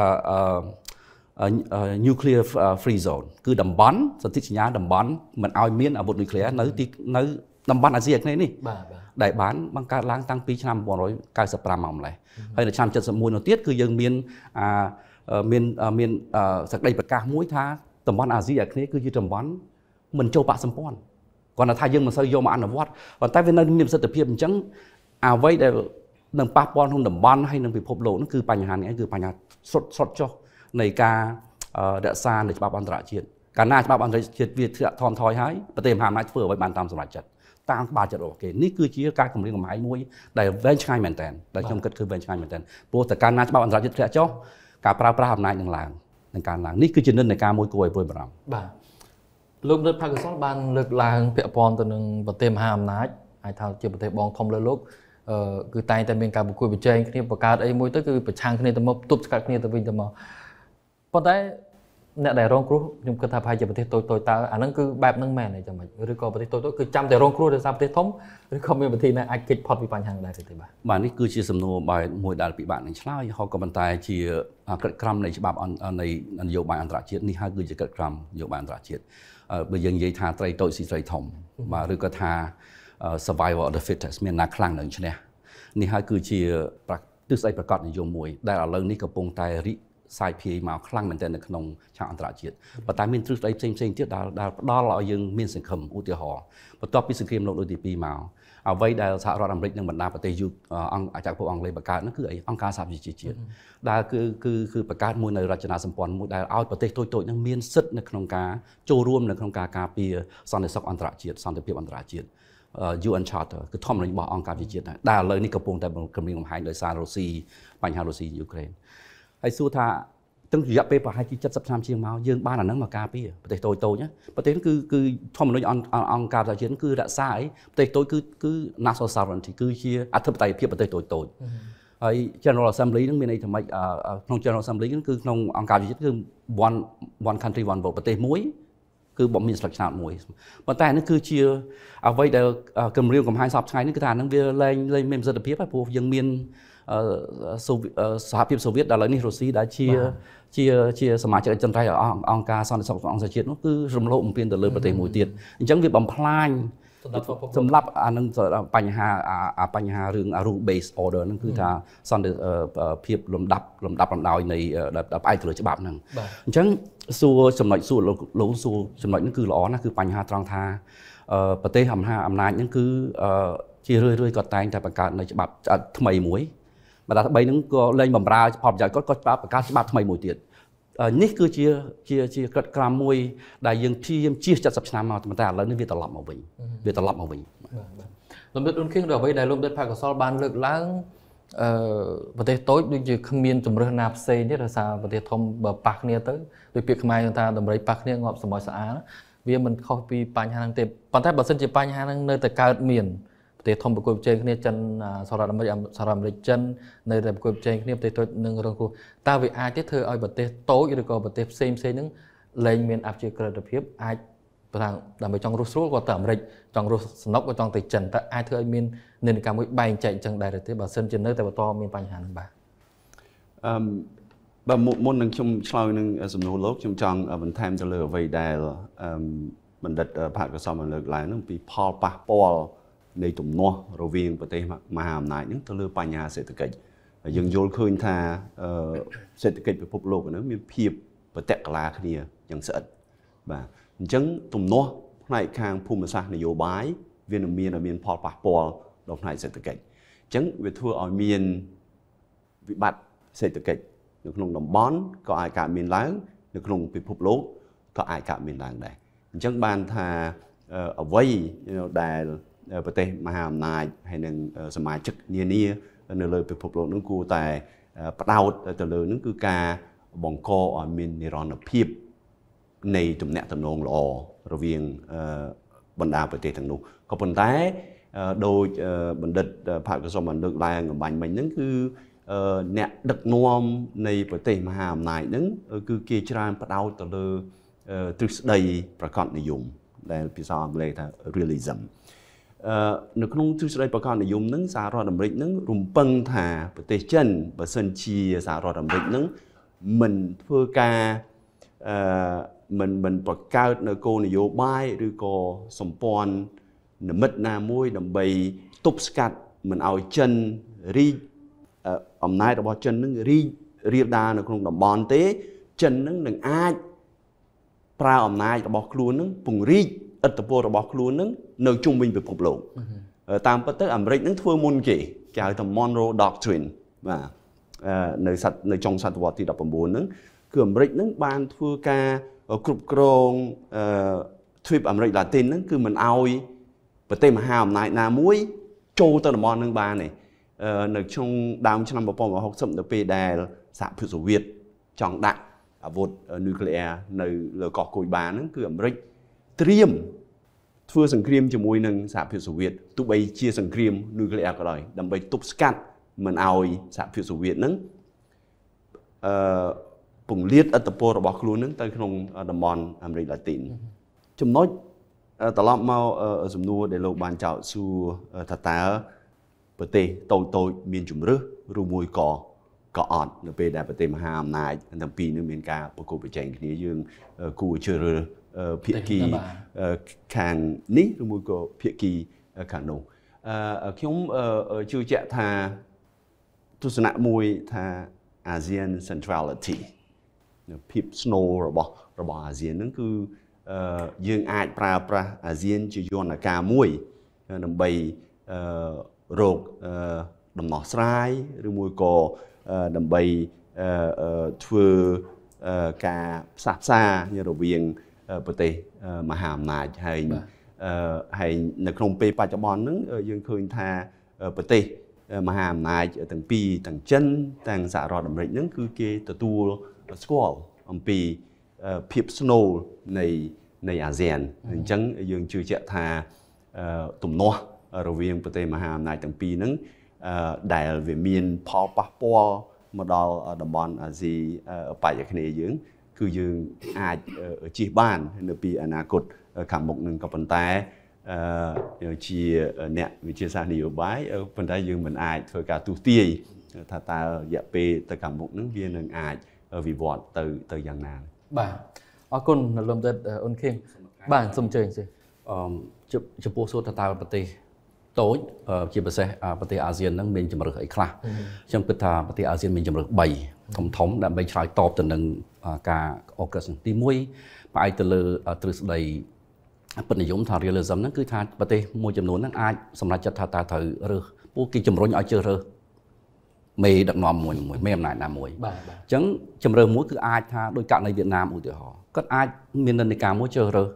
nuclear free zone គឺតំបន់សន្ធិសញ្ញាតំបន់មិនឲ្យមានអាវុធនុយក្លេអ៊ែរនៅទីនៅ តំបន់អាស៊ីអាគ្នេយ៍នេះបាទដែលបានបង្កើតឡើងតាំងពីឆ្នាំ1995មកម្លេះហើយនៅឆ្នាំ71នោះទៀតគឺយើងមានអាមានមានសក្តីប្រកាសមួយ ថា តំបន់អាស៊ីអាគ្នេយ៍គឺជាតំបន់មិនចូលបកសម្ព័ន្ធគាត់ថាយើងមិនសូវយកមកអនុវត្តប៉ុន្តែវានៅមានប្រសិទ្ធភាពអញ្ចឹងអ្វីដែលនឹងប៉ះពាល់ក្នុងតំបន់ហើយនឹងពិភពលោកនោះគឺបញ្ហានេះគឺបញ្ហាស្រុតស្រុតចុះនៃការរក្សានៅច្បាប់អន្តរជាតិកាលណាច្បាប់អន្តរជាតិវាធ្លាក់ថមថយហើយប្រទេសមហាអំណាចធ្វើឲ្យបានតាមសម្រាប់ចិត្តតាមក្បាលចិត្តរបស់គេនេះគឺជា ការគម្រាមកំហែងមួយដែលវែងឆ្ងាយមែនតើដែលខ្ញុំគិតគឺវែងឆ្ងាយមែនតើព្រោះតែកាលណាច្បាប់អន្តរជាតិធ្លាក់ចុះការប្រើប្រាស់អំណាចនឹងឡើងនឹងការឡើងនេះគឺជានិន្នាការមួយគួរឲ្យព្រួយបារម្ភបាទលោករដ្ឋប្រកាសបានលើកឡើងពាក់ព័ន្ធទៅនឹងប្រទេសមហាអំណាចអាចថាជាប្រទេសបងធំលើលោកអឺគឺតែងតែមានការប្រគួតប្រជែងគ្នាបង្កើតអីមួយទៅគឺប្រឆាំងគ្នាទៅមកទប់ស្កាត់គ្នាទៅវិញទៅមកប៉ុន្តែអ្នកដែលរងគ្រោះខ្ញុំគិតថាប្រហែលជាប្រទេសតូចតូចតើអាហ្នឹងគឺបែបហ្នឹងមែនទេចាំមិនឬក៏ប្រទេសតូចតូចគឺចាំតែរងគ្រោះដោយសារប្រទេសធំឬក៏មានវិធីណាអាចគេចផុតពីបញ្ហាដែរទេបាទបាទនេះគឺជាសំណួរបែបមួយដែលពិបាកនឹងឆ្លើយហើយក៏ប៉ុន្តែ ជាក្រិតក្រមនៃច្បាប់នៃនយោបាយអន្តរជាតិនេះហើយគឺជាក្រិតក្រមនយោបាយអន្តរជាតិបើយើងនិយាយថាត្រីតូចស៊ីត្រីធំ បាទឬក៏ថា survival of the fittest មានណាខ្លាំងនឹងឈ្នះនេះហើយគឺជាទិសដៅប្រកាសនិយមមួយ ដែលឥឡូវនេះកំពុងតែរីកសាយភាយមកខ្លាំងមែនទែននៅក្នុងឆាកអន្តរជាតិប៉ុន្តែមានទ្រឹស្ដីផ្សេងផ្សេងទៀតដែលដែលផ្ដល់ឲ្យយើងមានសង្ឃឹមឧទាហរណ៍បន្ទាប់ពីសង្គ្រាមលោកលើកទី2មកអ្វីដែលសហរដ្ឋអាមេរិកនិងបណ្ដាប្រទេសយុគអាចភពអង់គ្លេសបង្កើតនោះគឺអីអង្គការសហប្រជាជាតិដែលគឺគឺគឺបង្កើតមួយនៅរចនាសម្ព័ន្ធមួយដែលឲ្យប្រទេសតូចតូចនឹងមានសិទ្ធិនៅក្នុងការចូលរួមនៅក្នុងការការពារសន្តិសុខអន្តរជាតិសន្តិភាពអន្តរជាតិ UN Charter គឺធម្មនុញ្ញរបស់អង្គការវិជាតិដែរដែលឥឡូវនេះកំពុងតែគម្រាមកំហែងដោយសាររុស្ស៊ីបញ្ហារុស្ស៊ីយូក្រែនហើយសួរថាទាំងរយៈពេលប្រហែលជា70ឆ្នាំជាងមកយើងបានអាហ្នឹងមកការពារប្រទេសតូចតូចណាប្រទេសគឺគឺធម្មនុញ្ញអង្គការប្រជាជាតិគឺរក្សាអីប្រទេសតូចគឺគឺ national sovereignty គឺជាអធិបតេយ្យភាពប្រទេសតូចតូចហើយ General Assembly នឹងមានន័យថាម៉េចក្នុង General Assembly នឹងគឺក្នុងអង្គការជាតិគឺ one one country one vote ប្រទេសមួយ គឺបំមានស្លឹកឆ្នោតមួយប៉ុន្តែនេះគឺជាអ្វីដែលគម្រាមកំហែងសពថ្ងៃនេះគឺថានឹងវាលែងលែងមានប្រសិទ្ធភាពហើយព្រោះយើងមានសហភាពសូវៀតដល់ឥឡូវនេះរុស្ស៊ីដែលជា ជាជាសមាជិកអចិន្ត្រៃយ៍អង្គការសន្តិសុខអង្គជាតិនោះគឺរំលោភបំពានទៅលើប្រទេសមួយទៀតអញ្ចឹងវាបំផ្លាញសម្រាប់អានឹងបញ្ហា អាបញ្ហារឿង rule based order ហ្នឹងគឺថាសន្តិភាពលំដាប់លំដាប់លំដោយនៃដែលផ្អែកទៅលើច្បាប់ហ្នឹងអញ្ចឹងសួរចំណុចសួរលោកលោកសួរចំណុចហ្នឹងគឺល្អណាស់គឺបញ្ហាត្រង់ថាប្រទេសអំណាចអំណាចហ្នឹងគឺជារឿយៗក៏តែងតែបង្កើតនៅច្បាប់ថ្មីមួយបណ្ដាថ្មីហ្នឹងក៏លែងបំរើផលប្រយោជន៍គាត់គាត់បង្កើតច្បាប់ថ្មីមួយទៀតនេះគឺជាជាជាក្រិតក្រមមួយ ដែលយើងព្យាយាមជៀស70ឆ្នាំមកតែឥឡូវនេះវាត្រឡប់មកវិញវាត្រឡប់មកវិញលោកដិតអ៊ុនឃីងដល់អ្វីដែលលោកដិតផាកសលបានលើកឡើងអឺប្រទេសតូចដូចជាគ្មានជំរឿនណាផ្សេងទេដោយសារប្រទេសធំបើប៉ះគ្នាទៅដោយពាក្យខ្មែរថាដំរីប៉ះគ្នាងាប់សម្បោចស្អាលវាមិនខុសពីបញ្ហាហ្នឹងទេប៉ុន្តែបើសិនជាបញ្ហាហ្នឹងនៅតែកើតមានទេសធំប្រកួតប្រជែងគ្នាចិនសហរដ្ឋអាមេរិកសហរដ្ឋអាមេរិកចិននៅតែប្រកួតប្រជែងគ្នាប្រទេសតូចនិងរងគ្រោះតើវាអាចទេធ្វើឲ្យប្រទេសតូចឬក៏ប្រទេសផ្សេងផ្សេងហ្នឹងលែងមានអភិជាក្រិតភាពអាចប្រហែលដើម្បីចង់រស់ស្រួលគាត់ទៅអាមេរិកចង់រស់សំណុកក៏ចង់ទៅចិនតើអាចធ្វើឲ្យមាន និន្នាការមួយបែងចែកអញ្ចឹងដែរទេបើសិនជានៅតែបន្តមានបញ្ហាហ្នឹងបាទអឺបាទមុននឹងខ្ញុំឆ្លើយនឹងសំណួរលោកខ្ញុំចង់ បន្ថែមទៅលើអ្វីដែលបណ្ឌិតផាកកសមបានលើកឡើងនឹងពីផលប៉ះពាល់នៃទំនាស់រវាងប្រទេសមហាអំណាចនឹងទៅលើបញ្ហាសេដ្ឋកិច្ចយើងយល់ឃើញថាសេដ្ឋកិច្ចពិភពលោកហ្នឹងមានភាពប្រតិកលាគ្នាយ៉ាងស្អិតបាទអញ្ចឹងទំនាស់ផ្នែកខាងភូមិសាស្ត្រនយោបាយ វានឹងមានមានផលប៉ះពាល់ដល់ផ្នែកសេដ្ឋកិច្ចអញ្ចឹងវាធ្វើឲ្យមានវិបត្តិសេដ្ឋកិច្ចនៅក្នុងតំបន់ក៏អាចកើតមានឡើង នៅក្នុងពិភពលោកក៏អាចកើតមានឡើងដែរអញ្ចឹងបានថាអ្វីដែលប្រទេសមហាអំណាចហើយនិងសមាជិកនានា នៅលើ ពិភពលោកនឹងគួរតែផ្ដោតទៅលើនឹងគឺការបង្កឲ្យមាននិរន្តរភាពនៃទំនាក់ទំនងល្អរវាងបណ្ដាប្រទេសទាំងនោះក៏ប៉ុន្តែដោយបណ្ឌិតផាកសុំបានលើកឡើងអំបញ្ញមិញហ្នឹងគឺអ្នកដឹកនាំនៃប្រទេសមហាអំណាចហ្នឹងគឺគេច្រើនផ្ដោតទៅលើទ្រឹស្ដីប្រកបនិយមដែលភាសាអង់គ្លេសថា realism នៅក្នុងទិសដៅប្រកាសនិយមនឹងសហរដ្ឋអាមេរិកនឹងរំពឹងថាប្រទេសចិនបើសិនជាសហរដ្ឋអាមេរិកនឹងមិនធ្វើការអឺមិនមិនបកកើតនៅគោលនយោបាយ ឬក៏សម្ព័ន្ធនិមិត្តណាមួយដើម្បីទប់ស្កាត់មិនឲ្យចិនរីកអំណាចរបស់ចិននឹងរីករាលដាលនៅ ក្នុងតំបន់ទេ ចិននឹងនឹងអាចប្រើអំណាចរបស់ខ្លួននឹងពង្រីកឥទ្ធិពលរបស់ខ្លួននឹងនៅជុំវិញពិភពលោកតាមពិតទៅអាមេរិកនឹងធ្វើមុនគេគេហៅថា Monroe Doctrine បាទនៅសតនៅចុងសតវត្សទី19ហ្នឹងគឺអាមេរិកហ្នឹងបានធ្វើការគ្រប់គ្រងអឺទ្វីបអាមេរិកឡាទីនហ្នឹងគឺមិនអោយប្រទេសមហាអំណាចណាមួយចូលទៅតំបន់ហ្នឹងបានទេនៅក្នុងដើមឆ្នាំ1960នៅពេលដែលសហភាពសូវៀតចង់ដាក់អាវុធនុយក្លេអ៊ែរនៅលើកោះកុយបាហ្នឹងគឺអាមេរិកត្រៀមធ្វើសង្គ្រាមជាមួយនឹងសហភាពសូវៀតទោះបី ជាសង្គ្រាមនុយក្លេអ៊ែរក៏ដោយ ដើម្បី ទប់ស្កាត់មិនឲ្យសហភាពសូវៀតនឹងអឺពង្លាតឥទ្ធិពលរបស់ខ្លួននឹងទៅក្នុងតំបន់អាមេរិកឡាទីនចំណុចត្រឡប់មកសំណួរដែលលោកបានចោទសួរថាតើប្រទេសតូចតូចមានជំរឹះឬមួយក៏ក៏អត់នៅពេលដែលប្រទេសមហាអំណាចទាំងពីរនេះមានការប្រកួតប្រជែងគ្នាយើងគួរជ្រើសរើសភាគីខាងនេះឬមួយក៏ភាគីខាងនោះខ្ញុំជឿជាក់ថាទស្សនៈមួយថា ASEAN centrality នៅភាពស្នូលរបស់របស់ ASEAN ហ្នឹងគឺយើងអាចប្រើប្រាស់ ASEAN ជាយន្តការមួយ ដើម្បីរកដំណោះស្រាយឬមួយក៏ដើម្បីធ្វើការផ្សះផ្សាររវាងប្រទេសមហាអំណាចហើយហើយនៅក្នុងពេលបច្ចុប្បន្នហ្នឹងយើងឃើញថាប្រទេសមហាអំណាចទាំងពីរទាំងចិនទាំងសហរដ្ឋអាមេរិកហ្នឹងគឺគេទទួលស្គាល់អំពីភាពស្នូលនៃនៃអាស៊ានអញ្ចឹងយើងជឿជាក់ថាទំនាស់រវាងប្រទេសមហាអំណាចទាំងពីរហ្នឹងដែលវាមានផលប៉ះពាល់មកដល់តំបន់អាស៊ីប៉ាចអាគ្នេយ៍យើងគឺយើងអាចជៀសបាននៅពីអនាគតខាងមុខនឹងក៏ប៉ុន្តែអឺជាអ្នកវិទ្យាសាស្ត្រនយោបាយប៉ុន្តែយើងមិនអាចធ្វើការទូទាយថាតើរយៈពេលទៅខាងមុខនឹងវានឹងអាចវិវត្តទៅទៅយ៉ាងណា បាទអរគុណលោកលំដិតអូនខេមបាទសូមអញ្ជើញសិអឺចំពោះសួរថាតើប្រទេសតូចជាពិសេសប្រទេសអាស៊ានហ្នឹងមានជំរើសអីខ្លះខ្ញុំគិតថាប្រទេសអាស៊ានមានជំរើស3ធំធំដើម្បីឆ្លើយតបទៅនឹងការ August ទី1ផ្អែកទៅលើទ្រឹស្ដីពិតនិយមថា realism ហ្នឹងគឺថាប្រទេសមួយចំនួនហ្នឹងអាចសម្រេចចិត្តថាតើត្រូវរើសពួកគេជំរុញឲ្យជ្រើសរើសមេដឹកនាំមួយមួយមេអំណាចណាមួយបាទអញ្ចឹងជំរើសមួយគឺអាចថាដោយករណីវៀតណាមឧទាហរណ៍គាត់អាចមាននិន្នាការមួយជ្រើសរើស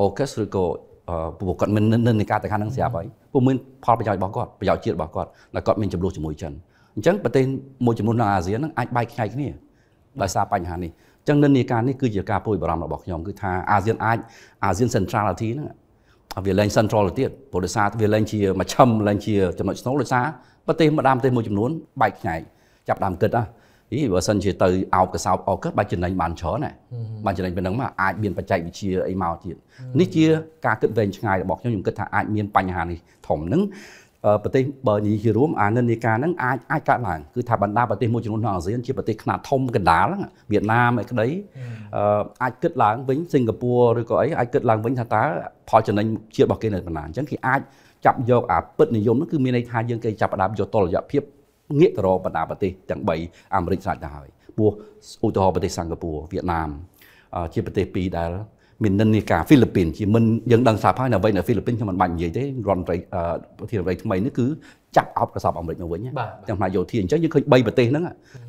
អូកេសឬក៏ពួកគាត់មាននិន្នាការទៅខាងនឹងស្រាប់ហើយពួកមានផលប្រយោជន៍របស់គាត់ប្រយោជន៍ជាតិរបស់គាត់ហើយគាត់មានចំនួនជាមួយចិនអញ្ចឹងប្រទេសមួយចំនួននៅអាស៊ានហ្នឹងអាចបែកខ្ញែកគ្នាដោយសារបញ្ហានេះអញ្ចឹងនិន្នាការនេះគឺជាការពួយបារម្ភរបស់ខ្ញុំគឺថាអាស៊ានអាច អាស៊ាន Centrality ហ្នឹងវាលែង Central ទៅទៀតព្រោះដោយសារវាលែងជាមជ្ឈមលែងជាចំណុចស្នូលដោយសារប្រទេសម្ដាមប្រទេសមួយចំនួនបែកខ្ញែកចាប់ដើមគិតណាអីបើសិនជាទៅអោបកសោបអោកបាច់ចំណេញបានច្រើនណាបានចំណេញប៉ុណ្ណឹងមកអាចមានបច្ចេកវិទ្យាអីមកទៀតនេះជាការគិតវែងឆ្ងាយរបស់ខ្ញុំខ្ញុំគិតថាអាចមានបញ្ហានេះធំនឹងប្រទេសបើនិយាយជារួមអានិន្នាការហ្នឹងអាចអាចកើតឡើងគឺថាបណ្ដាប្រទេសមួយចំនួនក្នុងអាស៊ានជាប្រទេសខ្នាតធំកណ្ដាលវៀតណាមឯក្ដីអាចគិតឡើងវិញសិង្ហបុរីឬក៏អីអាចគិតឡើងវិញថាតើផលចំណេញជាតិរបស់គេនៅប៉ុណ្ណាអញ្ចឹងគេអាចចាប់យកអាពិតនិយមហ្នឹងគឺមានន័យថាយើងគេចាប់ផ្ដើមយកតុល្យភាពងាកទៅរកបណ្ដាប្រទេសទាំង3អាមេរិកស្អាតទៅហើយពោះឧទាហរណ៍ប្រទេសសិង្ហបុរីវៀតណាមជាប្រទេសពីរដែលមាននិន្នាការហ្វីលីពីនជាមិនយើងដឹងស្រាប់ហើយនៅវិញនៅហ្វីលីពីនខ្ញុំមិនបាច់និយាយទេរដ្ឋត្រីប្រធានរដ្ឋថ្មីនេះគឺចាប់អោបកសបអាមេរិកមកវិញទាំងផ្នែកយោធាអញ្ចឹងយើងឃើញ3ប្រទេសហ្នឹង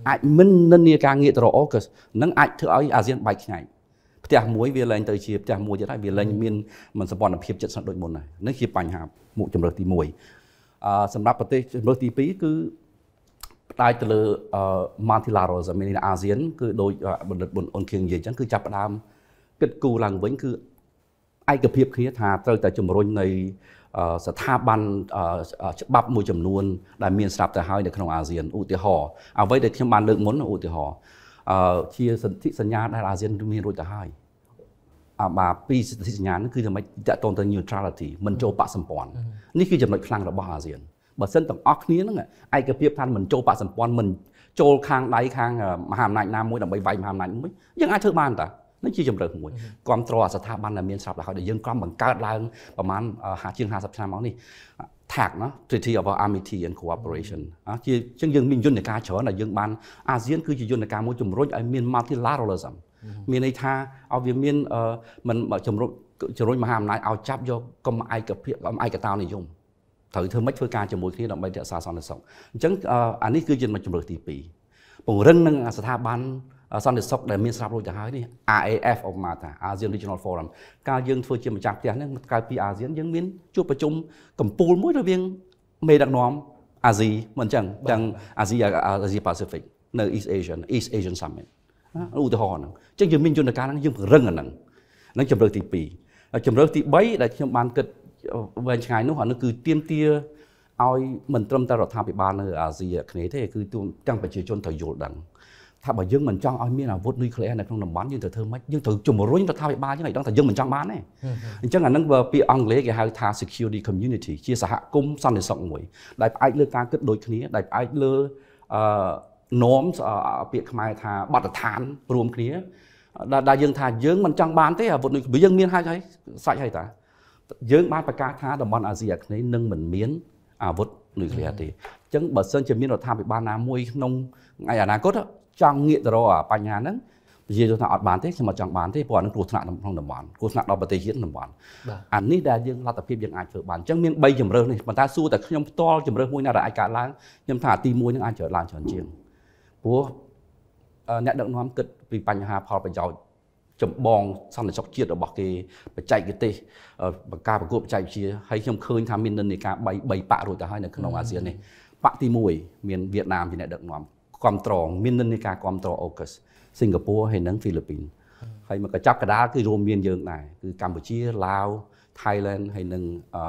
អាចមិននិន្នាការងាកទៅរអក៏នឹងអាចធ្វើឲ្យអាស៊ានបែកខ្ញែកផ្ទះមួយវាឡើងទៅជាផ្ទះមួយទៀតហើយវាឡើងមានមិនសម្ព័ន្ធភាពចិត្តស្និទ្ធដូចមុនហើយនេះជាបញ្ហាមុខជំរើសទី1អឺសម្រាប់ប្រទេសជំរើសទី2គឺផ្ដាច់ទៅលើ multilateralism មានអាស៊ានគឺដោយបណ្ឌិតប៊ុនអ៊ុនខៀងនិយាយអញ្ចឹងគឺចាប់ផ្ដើមគិតគូរឡើងវិញគឺឯកភាពគ្នាថាត្រូវតែជំរុញនៃស្ថាប័នច្បាប់មួយចំនួនដែលមានស្រាប់ទៅហើយនៅក្នុងអាស៊ានឧទាហរណ៍អ្វីដែលខ្ញុំបានលើកមុនឧទាហរណ៍ជាសន្ធិសញ្ញាដែលអាស៊ានមានរួចទៅហើយអាបាទពីសន្ធិសញ្ញានេះគឺដើម្បីតកតងទៅ neutrality មិនចូលបកសម្ព័ន្ធនេះគឺចំណុចខ្លាំងរបស់អាស៊ានបើសិនទាំងអស់គ្នាហ្នឹងឯកភាពថាមិនចូលបកសម្ព័ន្ធមិនចូលខាងដៃខាងមហាអំណាចណាមួយដើម្បីវាយមហាអំណាចមួយយើងអាចធ្វើបានតានេះជាជំរើសមួយគ្រប់គ្រងស្ថាប័នដែលមានស្រាប់ដល់ហើយដែលយើងក្រុមបង្កើតឡើងប្រហែលជាង50ឆ្នាំមកនេះ TAC ណា Treaty of Amity and Cooperation ជាជាងយើងមានយន្តការច្រើនដែលយើងបាន អាស៊ានគឺជាយន្តការមួយជំរុញឲ្យមាន multilateralism មានន័យថាឲ្យវាមានមិនជំរុញជំរុញមហាអំណាចឲ្យចាប់យកកុំឯកភាពកុំឯកតានិយមត្រូវធ្វើម៉េចធ្វើការជាមួយគ្នាដើម្បីរក្សាសន្តិសុខអញ្ចឹងអានេះគឺជាជំរើសទី2ពង្រឹងនឹងស្ថាប័នសន្តិសុខដែលមានស្រាប់រួចទៅហើយនេះ AAF អមមកថា ASEAN Regional Forum ការយើងធ្វើជាម្ចាស់ផ្ទះហ្នឹងក្រៅពី ASEAN យើងមានជួបប្រជុំកំពូលមួយរវាងមេដឹកនាំអាស៊ីមិនអញ្ចឹងទាំងអាស៊ីអាស៊ី Pacific នៅ East Asian East Asian Summit ឧទាហរណ៍ហ្នឹងអញ្ចឹងយើងមានយន្តការហ្នឹងយើងពង្រឹងអាហ្នឹងហ្នឹងជំរើសទី2ជំរើសទី3ដែលខ្ញុំបានគិតវែងឆ្ងាយនោះអានោះគឺទៀមទាឲ្យមិនត្រឹមតែរដ្ឋាភិបាលនៅអាស៊ីអាគ្នេយ៍ទេគឺទាំងប្រជាជនត្រូវយល់ដឹងថាបើយើងមិនចង់ឲ្យមានអាវុធនុយក្លេអ៊ែរនៅក្នុងតំបន់យើងត្រូវធ្វើម៉េចយើងត្រូវជំរុញរដ្ឋាភិបាលចឹងឲ្យដឹងថាយើងមិនចង់បានទេអញ្ចឹងអានឹងពាក្យអង់គ្លេសគេហៅថា security community ជាសហគមន៍សន្តិសុខមួយដែលផ្អែកលើការគិតដូចគ្នាដែលផ្អែកលើអឺ norms ពាក្យខ្មែរថាបទដ្ឋានរួមគ្នាដែលយើងថាយើងមិនចង់បានទេអាវុធនុយក្លេអ៊ែរយើងមានហើយហើយសាច់ហើយតាយើងបានប្រកាសថាតំបន់អាស៊ីអាគ្នេយ៍នឹងមិនមានអាវុធលុយឃ្លាទេអញ្ចឹងបើសិនជាមានរដ្ឋាភិបាលណាមួយក្នុងថ្ងៃអនាគតចង់ងាកទៅរកបញ្ហាហ្នឹងប្រជាជនថាអត់បានទេខ្ញុំអត់ចង់បានទេព្រោះអានឹងគ្រោះថ្នាក់ក្នុងតំបន់គ្រោះថ្នាក់ដល់ប្រទេសជាតិតំបន់អានេះដែលយើងលទ្ធភាពយើងអាចធ្វើបានអញ្ចឹងមាន3ជំរើសនេះប៉ុន្តែសួរតែខ្ញុំផ្ទាល់ជំរើសមួយណាដែលអាចកើតឡើងខ្ញុំថាទី1នឹងអាចកើតឡើងច្រើនជាងព្រោះអ្នកដឹកនាំគិតពីបញ្ហាផលប្រយោជន៍ចម្បងសន្តិសុខជាតិរបស់គេ បច្ចេកទេសបង្ការប្រកួតបច្ចេកវិទ្យាហើយខ្ញុំឃើញថាមាននិន្នាការ3 3បាក់រួចទៅហើយនៅក្នុងអាស៊ាននេះបាក់ទី1មានវៀតណាមជាអ្នកដឹកនាំគ្រប់ត្រងមាននិន្នាការគ្រប់ត្រអូកាសសិង្ហបុរីហើយនិងហ្វីលីពីន ហើយមកកចាប់កដាលគឺរួមមានយើងដែរគឺកម្ពុជាឡាវថៃឡែនហើយនិងអឺ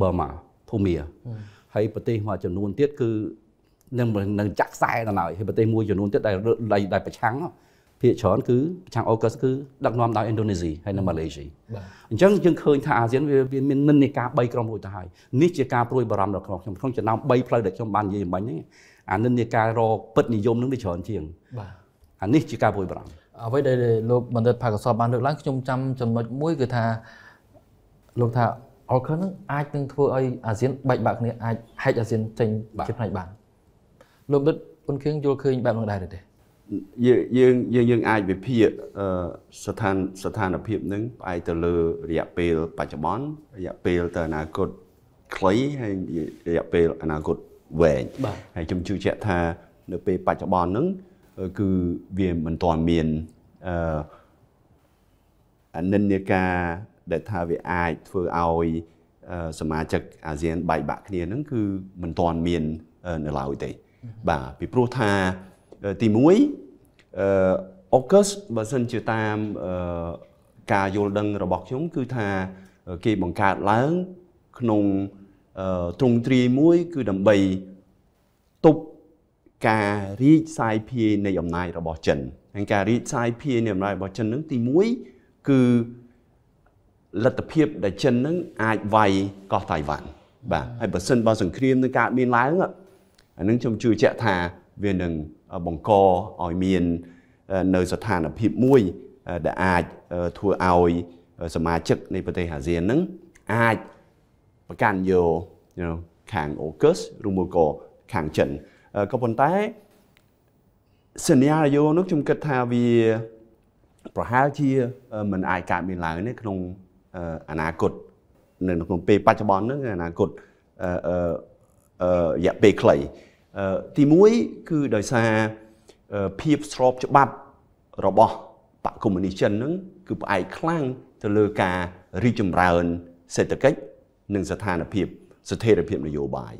បឺម៉ាភូមាហើយប្រទេសមួយចំនួនទៀតគឺនឹងនឹងចាក់ខ្សែដល់ហើយប្រទេសមួយចំនួនទៀតដែលដែលប្រឆាំងភាគច្រើនគឺប្រចាំអូកុសគឺដឹកនាំដោយឥណ្ឌូនេស៊ីហើយនៅម៉ាឡេស៊ីអញ្ចឹងយើងឃើញថាអាស៊ានវាមាន និន្នាការ3ក្រុមរួចទៅហើយនេះជាការព្រួយបារម្ភរបស់ខ្ញុំក្នុងចំណោម3ផ្លូវដែលខ្ញុំបាននិយាយមិញហ្នឹងអានិន្នាការរពិតនិយមនឹងវាច្រើនជាងបាទអានេះជាការព្រួយបារម្ភអ្វីដែលលោកបណ្ឌិតផាកសបបានលើកឡើងខ្ញុំចាំចំណុចមួយគឺថាលោកថាអូខុសហ្នឹងអាចនឹងធ្វើឲ្យអាស៊ានបែកបាក់គ្នាអាចហែកអាស៊ានចេញជាផ្នែកបានលោកបណ្ឌិតអ៊ុនខៀងយល់ឃើញបែបនោះដែរទេយើងយើងយើងអាចវិភាគស្ថានស្ថានភាពនឹងផ្អែកទៅលើរយៈពេលបច្ចុប្បន្នរយៈពេលទៅអនាគតខ្លីហើយរយៈពេលអនាគតវែងហើយខ្ញុំជឿជាក់ថានៅពេលបច្ចុប្បន្នហ្នឹងគឺវាមិនទាន់មានអឺអនិន្នាការ ដែលថាវាអាចធ្វើឲ្យ សមាជិកអាស៊ានបែកបាក់គ្នាហ្នឹងគឺមិនទាន់មាននៅឡើយទេ បាទពីព្រោះថាទី1អឺ AUKUS បើសិនជាតាមការយល់ដឹងរបស់ខ្ញុំគឺថាគេបង្កើតឡើង ក្នុងទ្រង់ទ្រាយមួយគឺដើម្បីទប់ការរីកសាយភាយនៃអំណាចរបស់ចិនហើយការរីកសាយភាយនៃអំណាចរបស់ចិននឹងទី1គឺលទ្ធភាពដែលចិននឹងអាចវាយកោះតៃវ៉ាន់បាទហើយបើសិនបើសង្គ្រាមនឹងកើតមានឡើងអានឹងខ្ញុំជឿជាក់ថាវានឹងបង្កឲ្យមាននៅ ស្ថានភាពមួយ ដែលអាចធ្វើឲ្យសមាជិកនៃប្រទេសអាស៊ានហ្នឹងអាចប្រកាន់យក you know ខាង AUKUS ឬមួយក៏ខាងចិនក៏ប៉ុន្តែ scenario នោះខ្ញុំគិតថាវា ប្រហែលជាมันអាចកើតមានឡើងទេក្នុងអនាគត នៅ ក្នុងពេលបច្ចុប្បន្នហ្នឹងអនាគតអឺអឺរយៈពេលខ្លីទី1គឺដោយសារភាពស្របច្បាប់របស់បកកុម្មុយនីសិនហ្នឹងគឺផ្អែកខ្លាំងទៅលើការរីកចម្រើនសេដ្ឋកិច្ចនិងស្ថានភាព ស្ថិរភាពនយោបាយ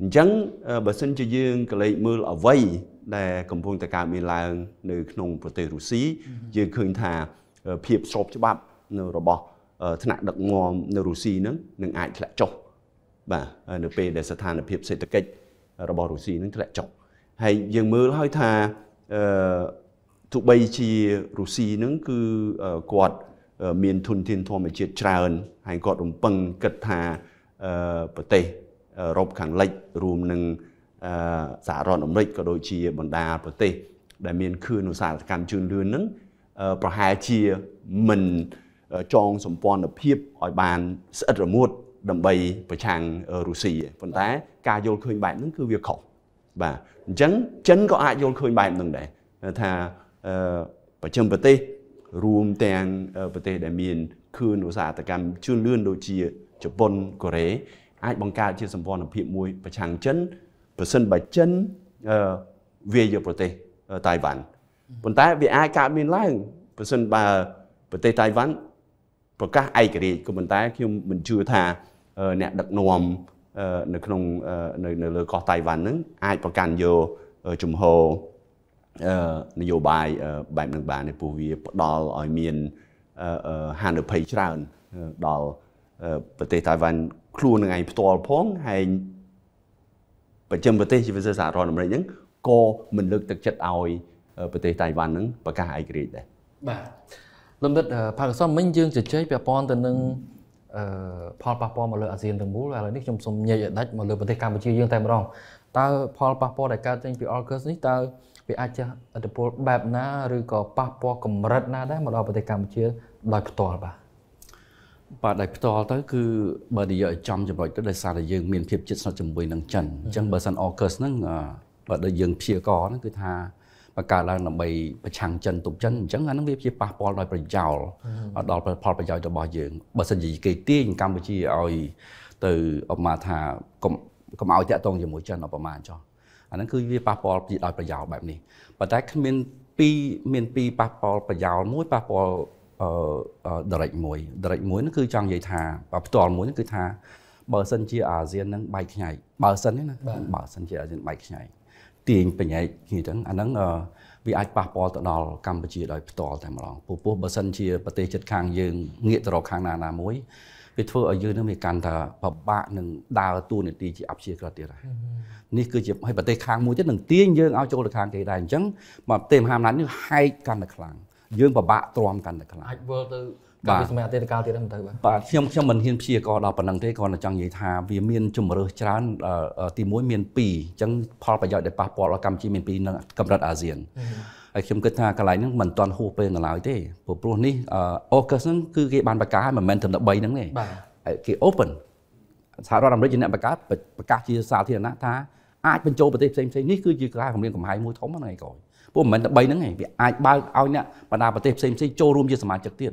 អញ្ចឹងបើសិនជាយើងកលេចមើលអ្វីដែល កំពុងតែកើតមានឡើង នៅក្នុងប្រទេសរុស្ស៊ីយើងឃើញថាភាពស្របច្បាប់ នៅរបស់ថ្នាក់ដឹកនាំនៅរុស្ស៊ីហ្នឹងនឹងអាចធ្លាក់ចុះបាទនៅពេលដែលស្ថានភាពសេដ្ឋកិច្ចរបស់រុស្ស៊ីនឹងធ្លាក់ចុះហើយយើងមើលហើយថាអឺទោះបីជារុស្ស៊ីនឹងគឺគាត់មានធនធានធម្មជាតិច្រើនហើយគាត់រំពឹងគិតថាប្រទេសអឺរ៉ុបខាងលិចរួមនឹងសហរដ្ឋអាមេរិកក៏ដូចជាបណ្ដាប្រទេសដែលមានខឿនឧស្សាហកម្មជឿនលឿននឹងប្រហែលជាមិន ចងសម្ព័ន្ធភាពឲ្យបានស្អិតរមួតដើម្បីប្រឆាំងរុស្ស៊ីប៉ុន្តែការយល់ឃើញបែបហ្នឹងគឺវាខុសបាទអញ្ចឹងចិនក៏អាចយល់ឃើញបែបហ្នឹងដែរថាប្រចាំប្រទេសរួមទាំងប្រទេសដែលមានខឿនឧស្សាហកម្មជឿនលឿនដូចជាជប៉ុនកូរ៉េអាចបង្កើតជាសម្ព័ន្ធភាពមួយ ប្រឆាំងចិន ប្រសិនបើចិនវាយកប្រទេសតៃវ៉ាន់ប៉ុន្តែវាអាចកើតមានឡើងប្រសិនបើប្រទេសតៃវ៉ាន់ប្រកាសឯករាជ្យក៏ប៉ុន្តែខ្ញុំមិនជឿថាអ្នកដឹកនាំនៅ ក្នុងនៅលើកោះតៃវ៉ាន់ហ្នឹងអាច ប្រកាន់យកជំហរនយោបាយបែបនឹងបានព្រោះវាផ្ដល់ឲ្យមានហានិភ័យច្រើនដល់ប្រទេសតៃវ៉ាន់ខ្លួននឹងឯងផ្ទាល់ផង ហើយប្រចាំប្រទេសជាពិសេសសហរដ្ឋអាមេរិកហ្នឹងក៏មិនលើក ទឹកចិត្តឲ្យប្រទេសតៃវ៉ាន់ហ្នឹងប្រកាសឯករាជ្យដែរបាទលំដាប់ផាកសុំមិញយើងជជែកពាក់ព័ន្ធទៅនឹងផលប៉ះពាល់មកលើអាស៊ានទាំងមូលឥឡូវនេះខ្ញុំសូមញែកឲ្យដាច់មកលើប្រទេសកម្ពុជាយើងតែម្ដងតើផលប៉ះពាល់ដែលកើតចេញពី AUKUS នេះតើវាអាចជះឥទ្ធិពលបែបណាឬក៏ប៉ះពាល់កម្រិតណាដែរមកដល់ប្រទេសកម្ពុជាដោយផ្ទាល់បាទបាទដោយផ្ទាល់ទៅគឺបើនិយាយចំចំណុចទៅដោយសារតែយើងមានភាពជិតស្និទ្ធជាមួយនឹងចិនអញ្ចឹងបើសិន AUKUS ហ្នឹងបើដូចយើងព្យាករហ្នឹងគឺថាបង្កើតឡើងដើម្បីប្រឆាំងចិនទប់ចិនអញ្ចឹងអានឹងវាជាប៉ះពាល់ដល់ប្រយោលដល់ផលប្រយោជន៍របស់យើងបើសិនជាគេទាញកម្ពុជាឲ្យទៅអបមាថាកុំកុំឲ្យតាក់ទងជាមួយចិនអបមាចោះអានឹងគឺវាប៉ះពាល់ពីដោយប្រយោលបែបនេះប៉ុន្តែគ្មានពីរមានពីរប៉ះពាល់ប្រយោលមួយប៉ះពាល់អឺ direct មួយ direct មួយហ្នឹងគឺចង់និយាយថាផ្ទាល់មួយហ្នឹងគឺថាបើសិនជាអាស៊ាននឹងបែកខ្ញែកបើសិនណាបើសិនជាអាស៊ានបែកខ្ញែកទាញបញ្ញាយគ្នាចឹងអាហ្នឹងវាអាចប៉ះពាល់ទៅដល់កម្ពុជាដោយផ្ទាល់តែម្ដងព្រោះពោះបើសិនជាប្រទេសជិតខាងយើងងាកទៅរកខាងណាណាមួយវាធ្វើឲ្យយើងនឹងមានកាន់តែពិបាកនឹងដើរតួនាទីជាអព្យាក្រឹតទៀតហើយនេះគឺជាឲ្យប្រទេសខាងមួយទៀតនឹងទាញយើងឲ្យចូលទៅខាងគេដែរអញ្ចឹងមកប្រទេសមហាអំណាចនេះហែកកាន់តែខ្លាំងយើងពិបាកទ្រាំកាន់តែខ្លាំងអាចវិលទៅកាលពីសម័យអតីតកាលទៀតហ្នឹងមិនទៅបាទបាទខ្ញុំខ្ញុំមិនហ៊ានព្យាករដល់ប៉ុណ្ណឹងទេគ្រាន់តែចង់និយាយថា វាមានជំរើសច្រើនទី1មាន2អញ្ចឹងផលប្រយោជន៍ដែលប៉ះពាល់ដល់ កម្ពុជាមាន2នៅកម្រិតអាស៊ានហើយខ្ញុំគិតថាកន្លែងហ្នឹងមិនទាន់ហួសពេលនៅឡើយទេព្រោះព្រោះនេះអូកាសហ្នឹងគឺគេបានប្រកាសឲ្យមិនមែនត្រឹមតែ3ហ្នឹងទេគេ open សហរដ្ឋអាមេរិកជាអ្នកបង្កើតប្រកាសជាសាធារណៈថាអាចបញ្ចូលប្រទេសផ្សេងៗនេះគឺជាការគម្រាមកំហែងមួយធំណាស់ឯងកូនព្រោះមិនមែនតែ3ហ្នឹងឯងវាអាចបើកឲ្យអ្នកបណ្ដាប្រទេសផ្សេងៗចូលរួមជាសមាជិកទៀត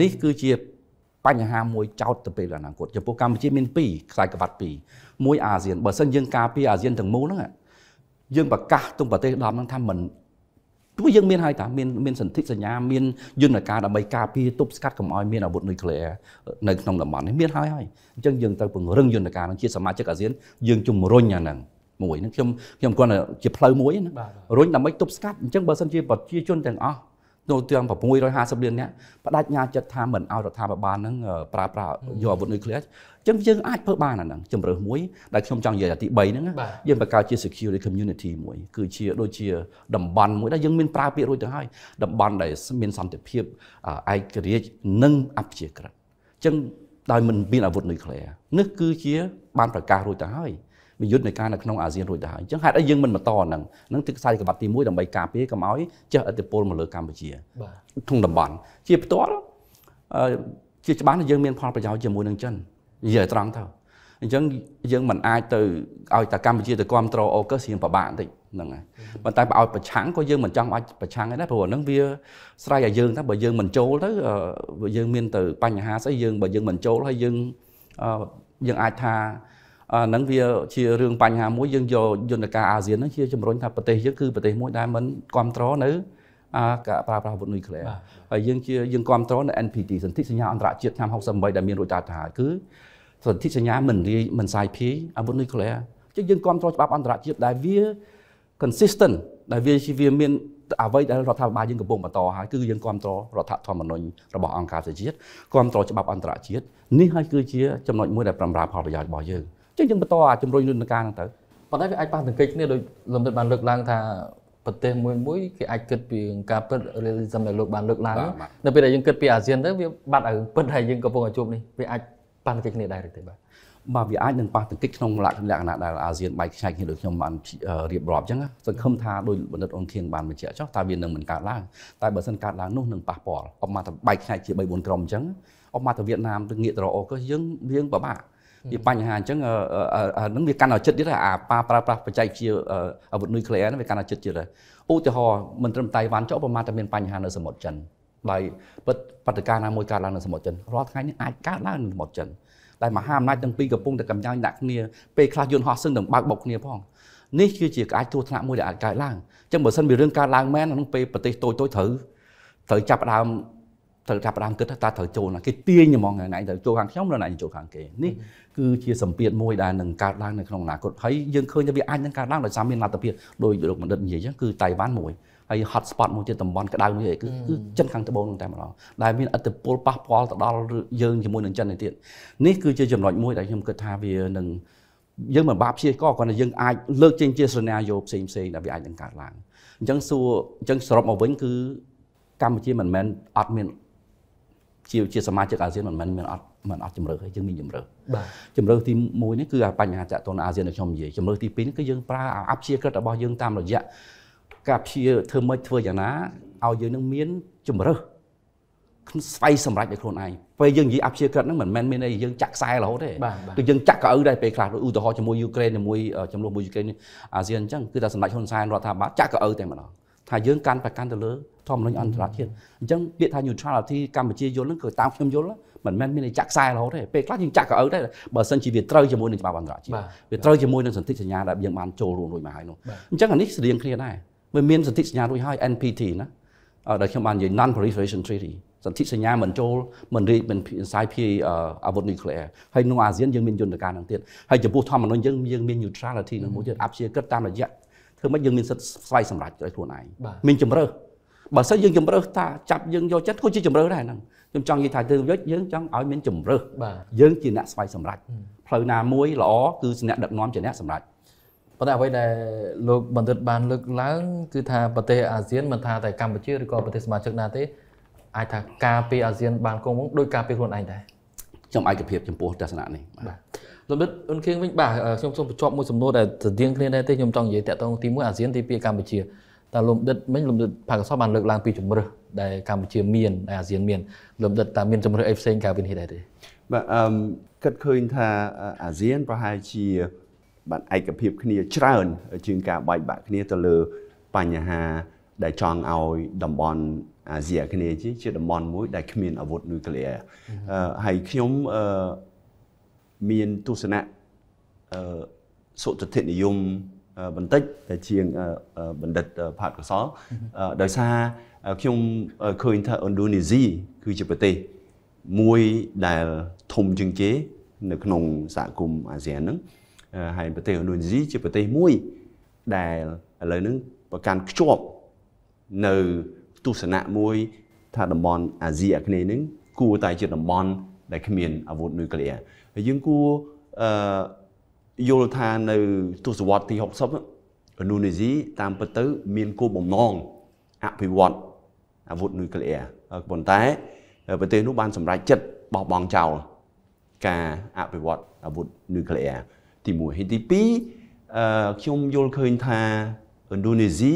នេះគឺជាបញ្ហាមួយចោតទៅពេលអនាគតចំពោះកម្ពុជាមាន2ខ្សែក្បាត់2មួយអាស៊ានបើសិនយើងការពារអាស៊ានទាំងមូលហ្នឹងយើងប្រកាសទាំងប្រទេស10ហ្នឹងថាមិនព្រោះយើងមានហើយតាមានមានសន្ធិសញ្ញាមានយន្តការដើម្បីការពារទប់ស្កាត់កុំឲ្យមានអាវុធនុយក្លេអ៊ែរនៅក្នុងតំបន់នេះមានហើយហើយអញ្ចឹងយើងត្រូវពង្រឹងយន្តការនឹងជាសមាជិកអាស៊ានយើងជំរុញអាហ្នឹងមួយនឹងខ្ញុំខ្ញុំគាត់ជាផ្លូវមួយណារុញដើម្បីទប់ស្កាត់អញ្ចឹងបើសិនជាប្រជាជនទាំងអស់នៅទាំង650លានអ្នកបដិញ្ញាចិត្តថាមិនឲ្យរដ្ឋាភិបាលនឹងប្រើប្រាស់យកអាវុធនុយក្លេអ៊ែរអញ្ចឹងយើងអាចធ្វើបានអាហ្នឹងជំរើសមួយដែលខ្ញុំចង់និយាយអាទី3ហ្នឹងយើងបង្កើតជា security community មួយគឺជាដូចជាតំបន់មួយដែលយើងមានប្រើពាក្យរួចទៅហើយតំបន់ដែលមានសន្តិភាពឯករាជ្យនិងអព្យាក្រឹតអញ្ចឹងដោយមិនមានអាវុធនុយក្លេអ៊ែរនេះគឺជាបានប្រកាសរួចទៅហើយវិយុទ្ធនៃការនៅក្នុងអាស៊ានរួចទៅហើយអញ្ចឹងហេតុអីយើងមិនបន្តហ្នឹងហ្នឹងគឺខ្សែក្រវ៉ាត់ទី1ដើម្បីការពារកុំឲ្យចេះឥទ្ធិពលមកលើកម្ពុជាក្នុងតំបន់ជាផ្ទាល់ជាច្បាស់យើងមានផលប្រយោជន៍ជាមួយនឹងចិននិយាយត្រង់ទៅអញ្ចឹងយើងមិនអាចទៅឲ្យតែកម្ពុជាទៅគ្រប់គ្រងអូកឺសៀងប្របាក់បន្តិចហ្នឹងហើយប៉ុន្តែបើឲ្យប្រឆាំងក៏យើងមិនចង់អាចប្រឆាំងឯណាព្រោះហ្នឹងវាស្រ័យឲ្យយើងថាបើយើងមិនចូលទៅយើងមានទៅបញ្ហាស្អីយើងបើយើងមិនចូលហើយយើងយើងអាចថាអាហ្នឹងវាជារឿងបញ្ហាមួយយើងយកយន្តការអាស៊ានហ្នឹងជាជំរុញថាប្រទេសយើងគឺប្រទេសមួយដែលមិនគ្រប់គ្រងនៅអាការប្រើប្រាស់អាវុធនុយក្លេអ៊ែរហើយយើងជាយើងគ្រប់គ្រងនៅ NPT សន្ធិសញ្ញាអន្តរជាតិឆ្នាំ68ដែលមានរួចតាត់ទៅហើយគឺសន្ធិសញ្ញាមិនរាយមិនសាយភាយអាវុធនុយក្លេអ៊ែរចឹងយើងគ្រប់គ្រងច្បាប់អន្តរជាតិដែលវា consistent ដែលវាជាវាមានអ្វីដែលរដ្ឋាភិបាលយើងកំពុងបន្តហើយគឺយើងគ្រប់គ្រងរដ្ឋធម្មនុញ្ញរបស់អង្គការសហជាតិគ្រប់គ្រងច្បាប់អន្តរជាតិនេះហើយគឺជាចំណុចមួយដែលប្រំរាមផលប្រយោជន៍របស់យើងចឹងយើងបន្តជំរុញយន្តការហ្នឹងទៅប៉ុន្តែវាអាចប៉ះទង្គិចគ្នាដោយលំនិតបានលើកឡើងថាប្រទេសមួយមួយគេអាចគិតពីការពិត realism ដែលលោកបានលើកឡើងនៅពេលដែលយើងគិតពីអាស៊ានទៅវាបាត់រឿងពិតហើយយើងកំពុងតែជួបនេះវាអាចប៉ះទង្គិចគ្នាដែរឬទេបាទបាទវាអាចនឹងប៉ះទង្គិចក្នុងលក្ខណៈដែលអាស៊ានបែកខ្ញែកគ្នាដូចខ្ញុំបានរៀបរាប់អញ្ចឹងសង្ឃឹមថាដោយបណ្ឌិតអង្គធៀងបានបញ្ជាក់ចុះថាវានឹងមិនកើតឡើងតែបើសិនកើតឡើងនោះនឹងប៉ះពាល់អបមកតែបែកខ្ញែកជា3 4ក្រុមអញ្ចឹងអបមកតែវៀតណាមទៅងាកទៅរកអូគឺយើងយើងពិបាកវាបញ្ហាអញ្ចឹងនឹងវាកាន់តែចិត្តទៀតអាប៉ាប្រើប្រាស់បច្ចេកវិទ្យាអាវុធនុយក្លេអ៊ែរវាកាន់តែចិត្តទៀតឧទាហរណ៍មិនត្រឹមតៃវ៉ាន់ចុះប្រមាណតែមានបញ្ហានៅសមុទ្រចិនដោយពិតបដិការណាមួយកើតឡើងនៅសមុទ្រចិនរាល់ថ្ងៃនេះអាចកើតឡើងនៅសមុទ្រចិនដែលមហាអំណាចទាំងពីរកំពុងតែកម្ចាញ់ដាក់គ្នាពេលខ្លះយន្តហោះសឹងនឹងបើកបុកគ្នាផងនេះគឺជាក្អាច់គ្រោះថ្នាក់មួយដែលអាចកើតឡើងអញ្ចឹងបើសិនជារឿងកើតឡើងមែនក្នុងពេលប្រទេសតូចតូចត្រូវត្រូវចាប់ដើមត្រូវចាប់ផ្ដើមគិតថាតើត្រូវចូលណាគេទាញហ្មងណាឯងត្រូវចូលខាងខ្ញុំឬណាឯងចូលខាងគេនេះគឺជាសម្ពាធមួយដែលនឹងកើតឡើងនៅក្នុងអនាគតហើយយើងឃើញថាវាអាចនឹងកើតឡើងដោយសារមានលទ្ធភាពដោយលោកបណ្ឌិតនិយាយអញ្ចឹងគឺតៃវ៉ាន់មួយហើយ hot spot មួយទៀតតំបន់ក្តៅមួយគឺគឺចិនខាងត្បូងនោះតែម្ដងដែលមានអតិពលប៉ះពាល់ទៅដល់យើងជាមួយនឹងចិននេះទៀតនេះគឺជាចំណុចមួយដែលខ្ញុំគិតថាវានឹងយើងមិនបាក់ព្យាករគាត់ថាយើងអាចលើកចេញជាសេណាយោផ្សេងផ្សេងដែលវាអាចនឹងកើតឡើងអញ្ចឹងសួរអញ្ចឹងសរុបមកវិញគឺកម្ពុជាមិនមែនអត់មានជាជាសមាជិកអាស៊ានមិនមែនមានអត់មិនអត់ជំរឿទេយើងមានជំរឿបាទជំរឿទី1នេះគឺបញ្ហាចាក់ទន់អាស៊ានដែលខ្ញុំនិយាយជំរឿទី2នេះគឺយើងប្រើអព្យាក្រឹតរបស់យើងតាមរយៈការព្យាធ្វើម៉េចធ្វើយ៉ាងណាឲ្យយើងនឹងមានជំរឿស្វ័យសម្រេចដោយខ្លួនឯងពេលយើងនិយាយអព្យាក្រឹតហ្នឹងមិនមែនមានអីយើងចាក់ខ្សែរហូតទេគឺយើងចាក់កៅអៅដែរពេលខ្លះដូចឧទាហរណ៍ជាមួយយូក្រែនជាមួយចំនួនមួយយូក្រែនអាស៊ានអញ្ចឹងគឺថាសម្ដេចហ៊ុនសែនរដ្ឋាភិបាលចាក់កៅអៅតែម្ដងថាយើងកាន់ប្រកាន់ទៅលើធម្មនុញ្ញអន្តរជាតិអញ្ចឹងពាក្យថា neutrality កម្ពុជាយល់ហ្នឹងគឺតាមខ្ញុំយល់មិនមែនមានចាក់ខ្សែរហូតទេពេលខ្លះយើងចាក់ក៏អើទេបើសិនជាវាត្រូវជាមួយនឹងច្បាប់អន្តរជាតិវាត្រូវជាមួយនឹងសន្ធិសញ្ញាដែលយើងបានចូលរួមរួចមកហើយនោះអញ្ចឹងអានេះស្តៀងគ្នាដែរវាមានសន្ធិសញ្ញារួចហើយ NPT ណាដែលខ្ញុំបាននិយាយ non proliferation treaty សន្ធិសញ្ញាមិនចូលមិនរីកមិនសាយភាយអាវុធនុយក្លេអ៊ែរហើយក្នុងអាស៊ានយើងមានយន្តការនឹងទៀតហើយចំពោះធម្មនុញ្ញយើងយើងមាន neutrality នឹងមួយទៀតអព្យាក្រឹតតាមរយៈធ្វើម៉េចយើងមានសិទ្ធិស្វ័យសម្រេចដោយខ្លួនឯងមានជំរើសបើសិនយើងជំរើសថាចាប់យើងយកចិត្តក៏ជាជំរើសដែរហ្នឹងខ្ញុំចង់និយាយថាទៅវិញយើងចង់ឲ្យមានជំរើសយើងជាអ្នកស្វ័យសម្រេចផ្លូវណាមួយល្អគឺអ្នកដឹកនាំជាអ្នកសម្រេចប៉ុន្តែអ្វីដែលលោកបណ្ឌិតបានលើកឡើង គឺថាប្រទេសអាស៊ានមិនថាតែកម្ពុជាឬក៏ប្រទេសសមាជិកណាទេអាចថាការពារអាស៊ាន បានគង់វង្សដោយការពារខ្លួនឯងដែរខ្ញុំឯកភាពចំពោះទស្សនៈនេះបាទលំដិតអ៊ុនខៀងវិញបាទខ្ញុំសូមបញ្ជាក់មួយសំណួរដែលស្តៀងគ្នាដែរទេខ្ញុំចង់និយាយតាក់ទងទី1អាស៊ានទី2កម្ពុជាតើលំដិតវិញលំដិតផាកសោបានលើកឡើងពីជំរឹះដែលកម្ពុជាមានដែលអាស៊ានមានលំដិតតើមានជំរឹះអីផ្សេងក្រៅពីនេះដែរទេបាទអឺគិតឃើញថាអាស៊ានប្រហែលជា បានឯកភាពគ្នាច្រើនជាងការបែកបាក់គ្នាទៅលើបញ្ហាដែលចង់ឲ្យតំបន់អាស៊ីអាគ្នេយ៍ជាតំបន់មួយដែលគ្មានអាវុធនុយក្លេអ៊ែរហើយខ្ញុំមានទស្សនៈអឺសុទធនិយមបន្តិចតែជាងបណ្ឌិតផាតកសលដោយសារខ្ញុំឃើញថាឥណ្ឌូនេស៊ីគឺជាប្រទេសមួយដែលធំជាងគេ នៅក្នុងសហគមន៍អាស៊ានហ្នឹងហើយប្រទេសឥណ្ឌូនេស៊ីជាប្រទេសមួយដែលឥឡូវហ្នឹងប្រកាន់ខ្ជាប់នៅទស្សនៈមួយថាតំបន់អាស៊ីអាគ្នេយ៍ហ្នឹងគួរតែជាតំបន់ដែលគ្មានអាវុធនុយក្លេអ៊ែរហើយយើងគួរអឺយល់ថានៅ ទសវត្សរ៍ទី60ឥណ្ឌូនេស៊ីតាមពិតទៅ មានគោលបំណងអភិវឌ្ឍអាវុធនុយក្លេអ៊ែរប៉ុន្តែ ប្រទេសនោះបានសម្រេចចិត្តបោះបង់ចោលការអភិវឌ្ឍអាវុធនុយក្លេអ៊ែរទី1ហើយទី2អឺខ្ញុំយល់ឃើញថាឥណ្ឌូនេស៊ី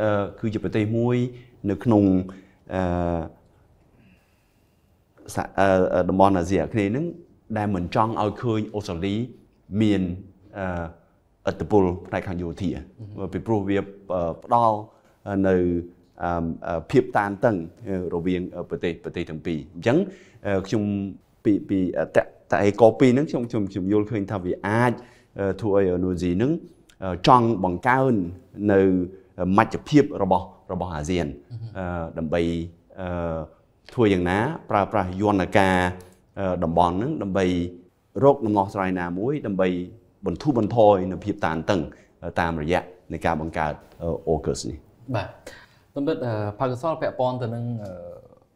អឺគឺជាប្រទេសមួយនៅក្នុងអឺតំបន់អាស៊ីអាគ្នេយ៍ហ្នឹងដែលមិនចង់ឲ្យឃើញអូស្ត្រាលីមានអត្តពលផ្នែកខាងយោធាពីព្រោះវាផ្ដល់នៅភាពតានតឹងរវាងប្រទេសប្រទេសទាំងពីរអញ្ចឹងខ្ញុំពីពីតតែកូពីហ្នឹងខ្ញុំខ្ញុំខ្ញុំយល់ឃើញថាវាអាចធ្វើឲ្យនូស៊ីហ្នឹងចង់បង្កើននៅមច្ចភាពរបស់របស់អាស៊ានដើម្បី ធ្វើយ៉ាងណាប្រើប្រាស់យន្តការតំបន់ហ្នឹងដើម្បីរកដំណោះស្រាយណាមួយ ដើម្បីបន្ធូរបន្ថយនៅភាពតានតឹង តាមរយៈនៃការបង្កើត AUKUS នេះបាទសម្រាប់ផាកសលពាក់ព័ន្ធទៅនឹង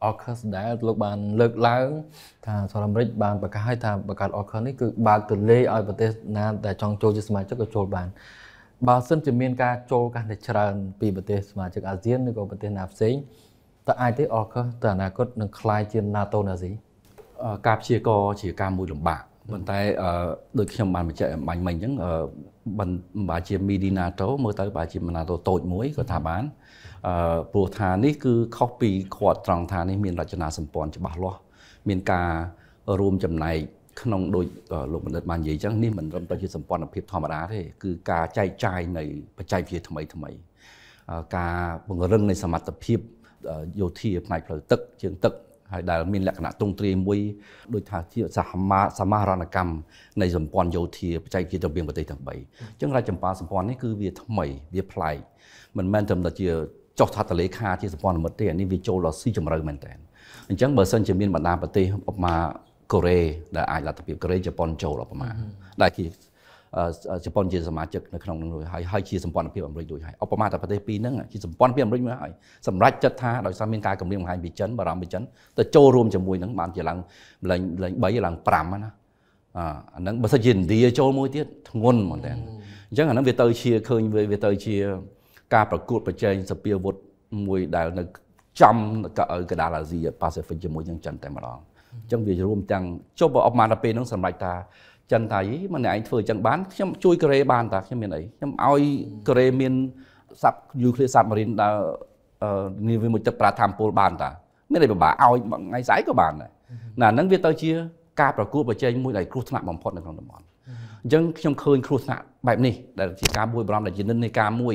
AUKUS ដែលលោកបាន លើកឡើង ថាសហរដ្ឋអាមេរិកបានប្រកាសឲ្យថាបង្កើត AUKUS នេះគឺបើកទូលាយឲ្យប្រទេសណាដែលចង់ចូលជាសមាជិកក៏ចូលបានបើសិនជាមានការចូលកាន់តែច្រើន ពីប្រទេសសមាជិកអាស៊ានឬក៏ប្រទេសណាផ្សេងតើអាចទេ AUKUS ទៅអនាគតនឹងคล้ายជា NATO នៅអាស៊ីការព្យាករជាការមួយលំបាកប៉ុន្តែដូចខ្ញុំបានបញ្ជាក់អំបញ្ញមិញអញ្ចឹងមិនបើជា Medinato មើលទៅបើជា Medinato តូចមួយក៏ថាបានព្រោះថានេះគឺខុសពីខ្វាត់ត្រង់ថានេះមាន រចនាសម្ព័ន្ធច្បាស់លាស់មានការរួមចំណែកក្នុងដូចលោកបណ្ឌិតបាននិយាយអញ្ចឹងនេះមិនត្រឹមតែជាសម្ព័ន្ធភាពធម្មតាទេគឺការចែកចាយនៃបច្ចេកវិទ្យាថ្មីថ្មីការពង្រឹងនៃ សមត្ថភាពយោធាផ្នែកផ្លូវទឹកជើងទឹកហើយដែលមានលក្ខណៈទងទ្រាយមួយដូចថាជាសមាសមារណកម្មនៃសម្ព័ន្ធយោធាបច្ចេកវិទ្យាទៅពីប្រទេសទាំង3អញ្ចឹងរាជចម្ប៉ាសម្ព័ន្ធនេះគឺវា ថ្មីវាប្លែកមិនមែនត្រឹមតែជាចុះថាតលេខាជាសម្ព័ន្ធមិត្តទេអានេះវាចូលដល់ស៊ីជម្រៅមែនតើអញ្ចឹងបើសិនជាមានបណ្ដាប្រទេសប្រមាកូរ៉េដែលអាចលទ្ធភាពកូរ៉េជប៉ុន ចូលប្រមាដែលជាជប៉ុនជាសមាជិកនៅក្នុងនឹងរួចហើយហើយជាសម្ព័ន្ធភាពអាមេរិករួចហើយឧបមាតែប្រទេសពីរហ្នឹងជាសម្ព័ន្ធភាពអាមេរិកមកហើយសម្រាប់ចិត្តថាដោយសារមានការគម្រាមបង្ហាញពីចិនបារម្ភពីចិនទៅចូលរួមជាមួយនឹងបានជាឡើងលេងលេង3ឡើង5ណាអាហ្នឹងបើសិនជាឥណ្ឌាចូលមួយទៀតធ្ងន់មែនតើអញ្ចឹងអាហ្នឹងវាទៅ ជាឃើញវាទៅ ជា ការប្រកួតប្រជែងសពាវុធមួយដែលនៅចំកដាលអាស៊ីប៉ាស៊ីហ្វិកជាមួយនឹងចិនតែម្ដងអញ្ចឹងវារួមទាំងចុះបើអបមាដល់ពេលហ្នឹងសម្រាប់ថាចឹងថាយីមិនអ្នកឯងធ្វើចឹងបានខ្ញុំជួយកូរ៉េបានតាខ្ញុំមានអីខ្ញុំឲ្យកូរ៉េមានសាប់ nuclear submarine ដើរនាវាមួយទឹកប្រាថាមពលបាន តា មានអីពិបាកឲ្យថ្ងៃស្អែកក៏បានដែរណាហ្នឹងវាទៅជា ការប្រកួតប្រជែងមួយដែលគ្រោះថ្នាក់បំផុតនៅក្នុងតំបន់អញ្ចឹងខ្ញុំឃើញគ្រោះថ្នាក់បែបនេះដែលជាការមួយបារម្ភដែលជានិន្នាការមួយ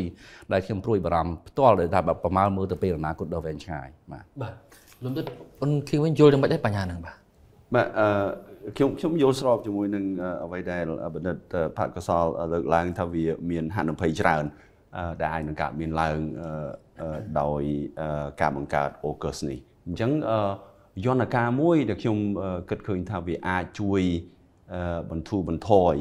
ដែលខ្ញុំព្រួយបារម្ភផ្ទាល់ដែលថាប្រមាលមើលទៅពេលអនាគតដ៏វែងឆ្ងាយបាទបាទលោកដិតអូនឃើញវិញយល់យ៉ាងម៉េចដែរបញ្ហាហ្នឹងបាទបាទអឺខ្ញុំខ្ញុំយល់ស្របជាមួយនឹងអ្វីដែលបណ្ឌិតផាកកសលលើកឡើងថាវាមាន ហានិភ័យច្រើន ដែលអាចនឹងកើតមានឡើងដោយការបង្កើត AUKUS នេះអញ្ចឹងយន្តការមួយដែលខ្ញុំគិតឃើញថាវាអាចជួយបន្ធូរបន្ថយ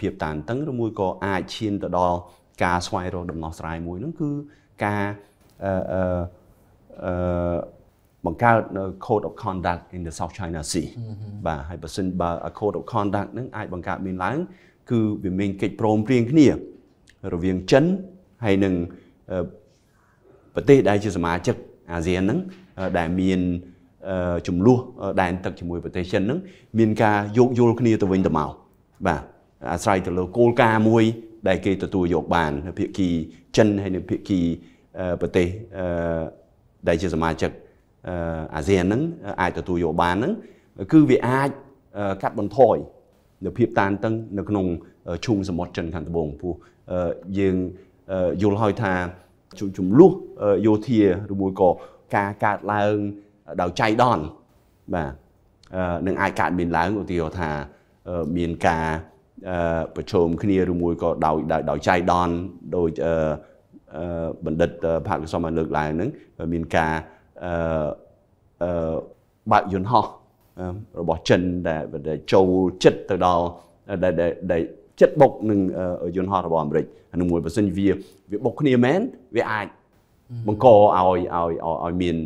ភាពតានតឹងឬមួយក៏អាចឈានទៅដល់ការស្វែងរកដំណោះស្រាយមួយហ្នឹងគឺការអឺអឺបង្កើតនៅ Code of Conduct in the South China Sea បាទហើយបើសិនបើ Code of Conduct ហ្នឹងអាចបង្កើតមានឡើងគឺវាមាន កិច្ចព្រមព្រៀងគ្នា រវាងចិនហើយនឹងប្រទេសដែលជាសមាជិកអាស៊ានហ្នឹងដែលមានចំនួនដែនទឹកជាមួយប្រទេសចិនហ្នឹងមានការយោគយល់គ្នាទៅវិញទៅមកបាទអាស្រ័យទៅលើគោលការណ៍មួយដែលគេទទួលយកបាន ភាគីចិនហើយនិងភាគីប្រទេសដែលជាសមាជិកអាស៊ានហ្នឹងអាចទទួលយកបានហ្នឹងគឺវាអាចកាត់បន្ថយនៅ ភាពតានតឹង នៅក្នុងឈូងសមុទ្រចិន ខាងត្បូងពោះយើងយល់ហើយថាចំនួនយោធាឬមួយក៏ការកើតឡើងដោយចៃដន្យបាទនឹង អាចកើតមានឡើងឧទាហរណ៍ថាមានការ ប្រជុំគ្នាឬមួយក៏ដោយដោយចៃដន្យដោយបណ្ឌិតផាកសំបានលើកឡើងហ្នឹងមានការអឺបើកយន្តហោះរបស់ចិនដែលចូលចិត្តទៅដល់ដែលចិត្តបុកនឹងយន្តហោះរបស់អាមេរិកអានោះមួយបើសិនវាវាបុកគ្នាមែនវាអាចបង្កឲ្យឲ្យឲ្យមាន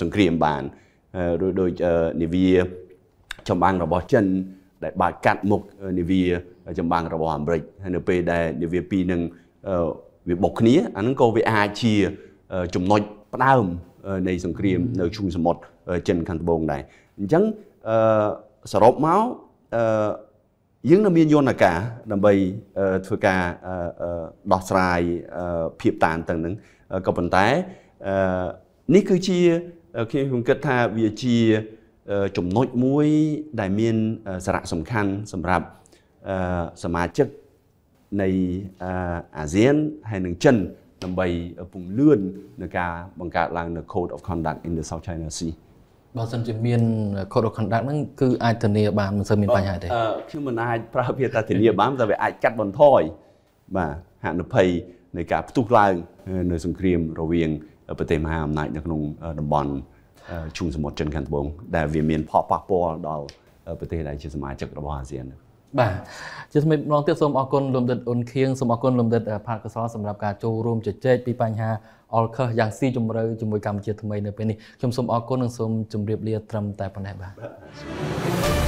សង្គ្រាមបានដូចដូចនាវាចម្បាំងរបស់ចិន ដែលបើកកាត់មុខនាវាចម្បាំងរបស់អាមេរិកហើយនៅពេលដែលនាវាពីរនឹងវាបុកគ្នាអាហ្នឹងក៏វាអាចជាចំណុចផ្ដើមនៃសង្គ្រាមនៅឈូងសមុទ្រចិនខាងត្បូងដែរអញ្ចឹងអឺសរុបមកអឺយើងនៅមានយន្តការ ដើម្បីធ្វើការដោះស្រាយភាពតានតឹងហ្នឹងក៏ប៉ុន្តែនេះគឺជាខ្ញុំខ្ញុំគិតថាវាជាចំណុចមួយដែលមានសារៈសំខាន់សម្រាប់សមាជិកនៃអាស៊ានហើយនិងចិនដើម្បីពង្លឿននៃការបង្កើតឡើងនៅ Code of Conduct in the South China Sea បើសិនជាមាន code of conduct ហ្នឹងគឺអាចធានាបានមិនសូវមានបញ្ហាទេខ្ញុំមិនអាចប្រើភាសាធានាបានតែវាអាចកាត់បន្ថយបាទហានិភ័យនៃការផ្ទុះឡើង នៅសង្គ្រាមរវាង ប្រទេសមហាអំណាចនៅក្នុងតំបន់ជុំសមុទ្រចិនខាងត្បូងដែលវាមានផលប៉ះពាល់ដល់ប្រទេសដែលជាសមាជិករបស់អាស៊ានហ្នឹងបាទជាថ្មីម្ដងទៀតសូមអរគុណលោកដិតអ៊ុនខៀងសូមអរគុណលោកដិតផាតកសលសម្រាប់ការចូលរួមជជែកពីបញ្ហាអល់ខើសយ៉ាងស៊ីជម្រៅជាមួយកម្ពុជាថ្មីនៅពេលនេះខ្ញុំសូមអរគុណនិងសូមជម្រាបលាត្រឹមតែប៉ុណ្ណេះបាទ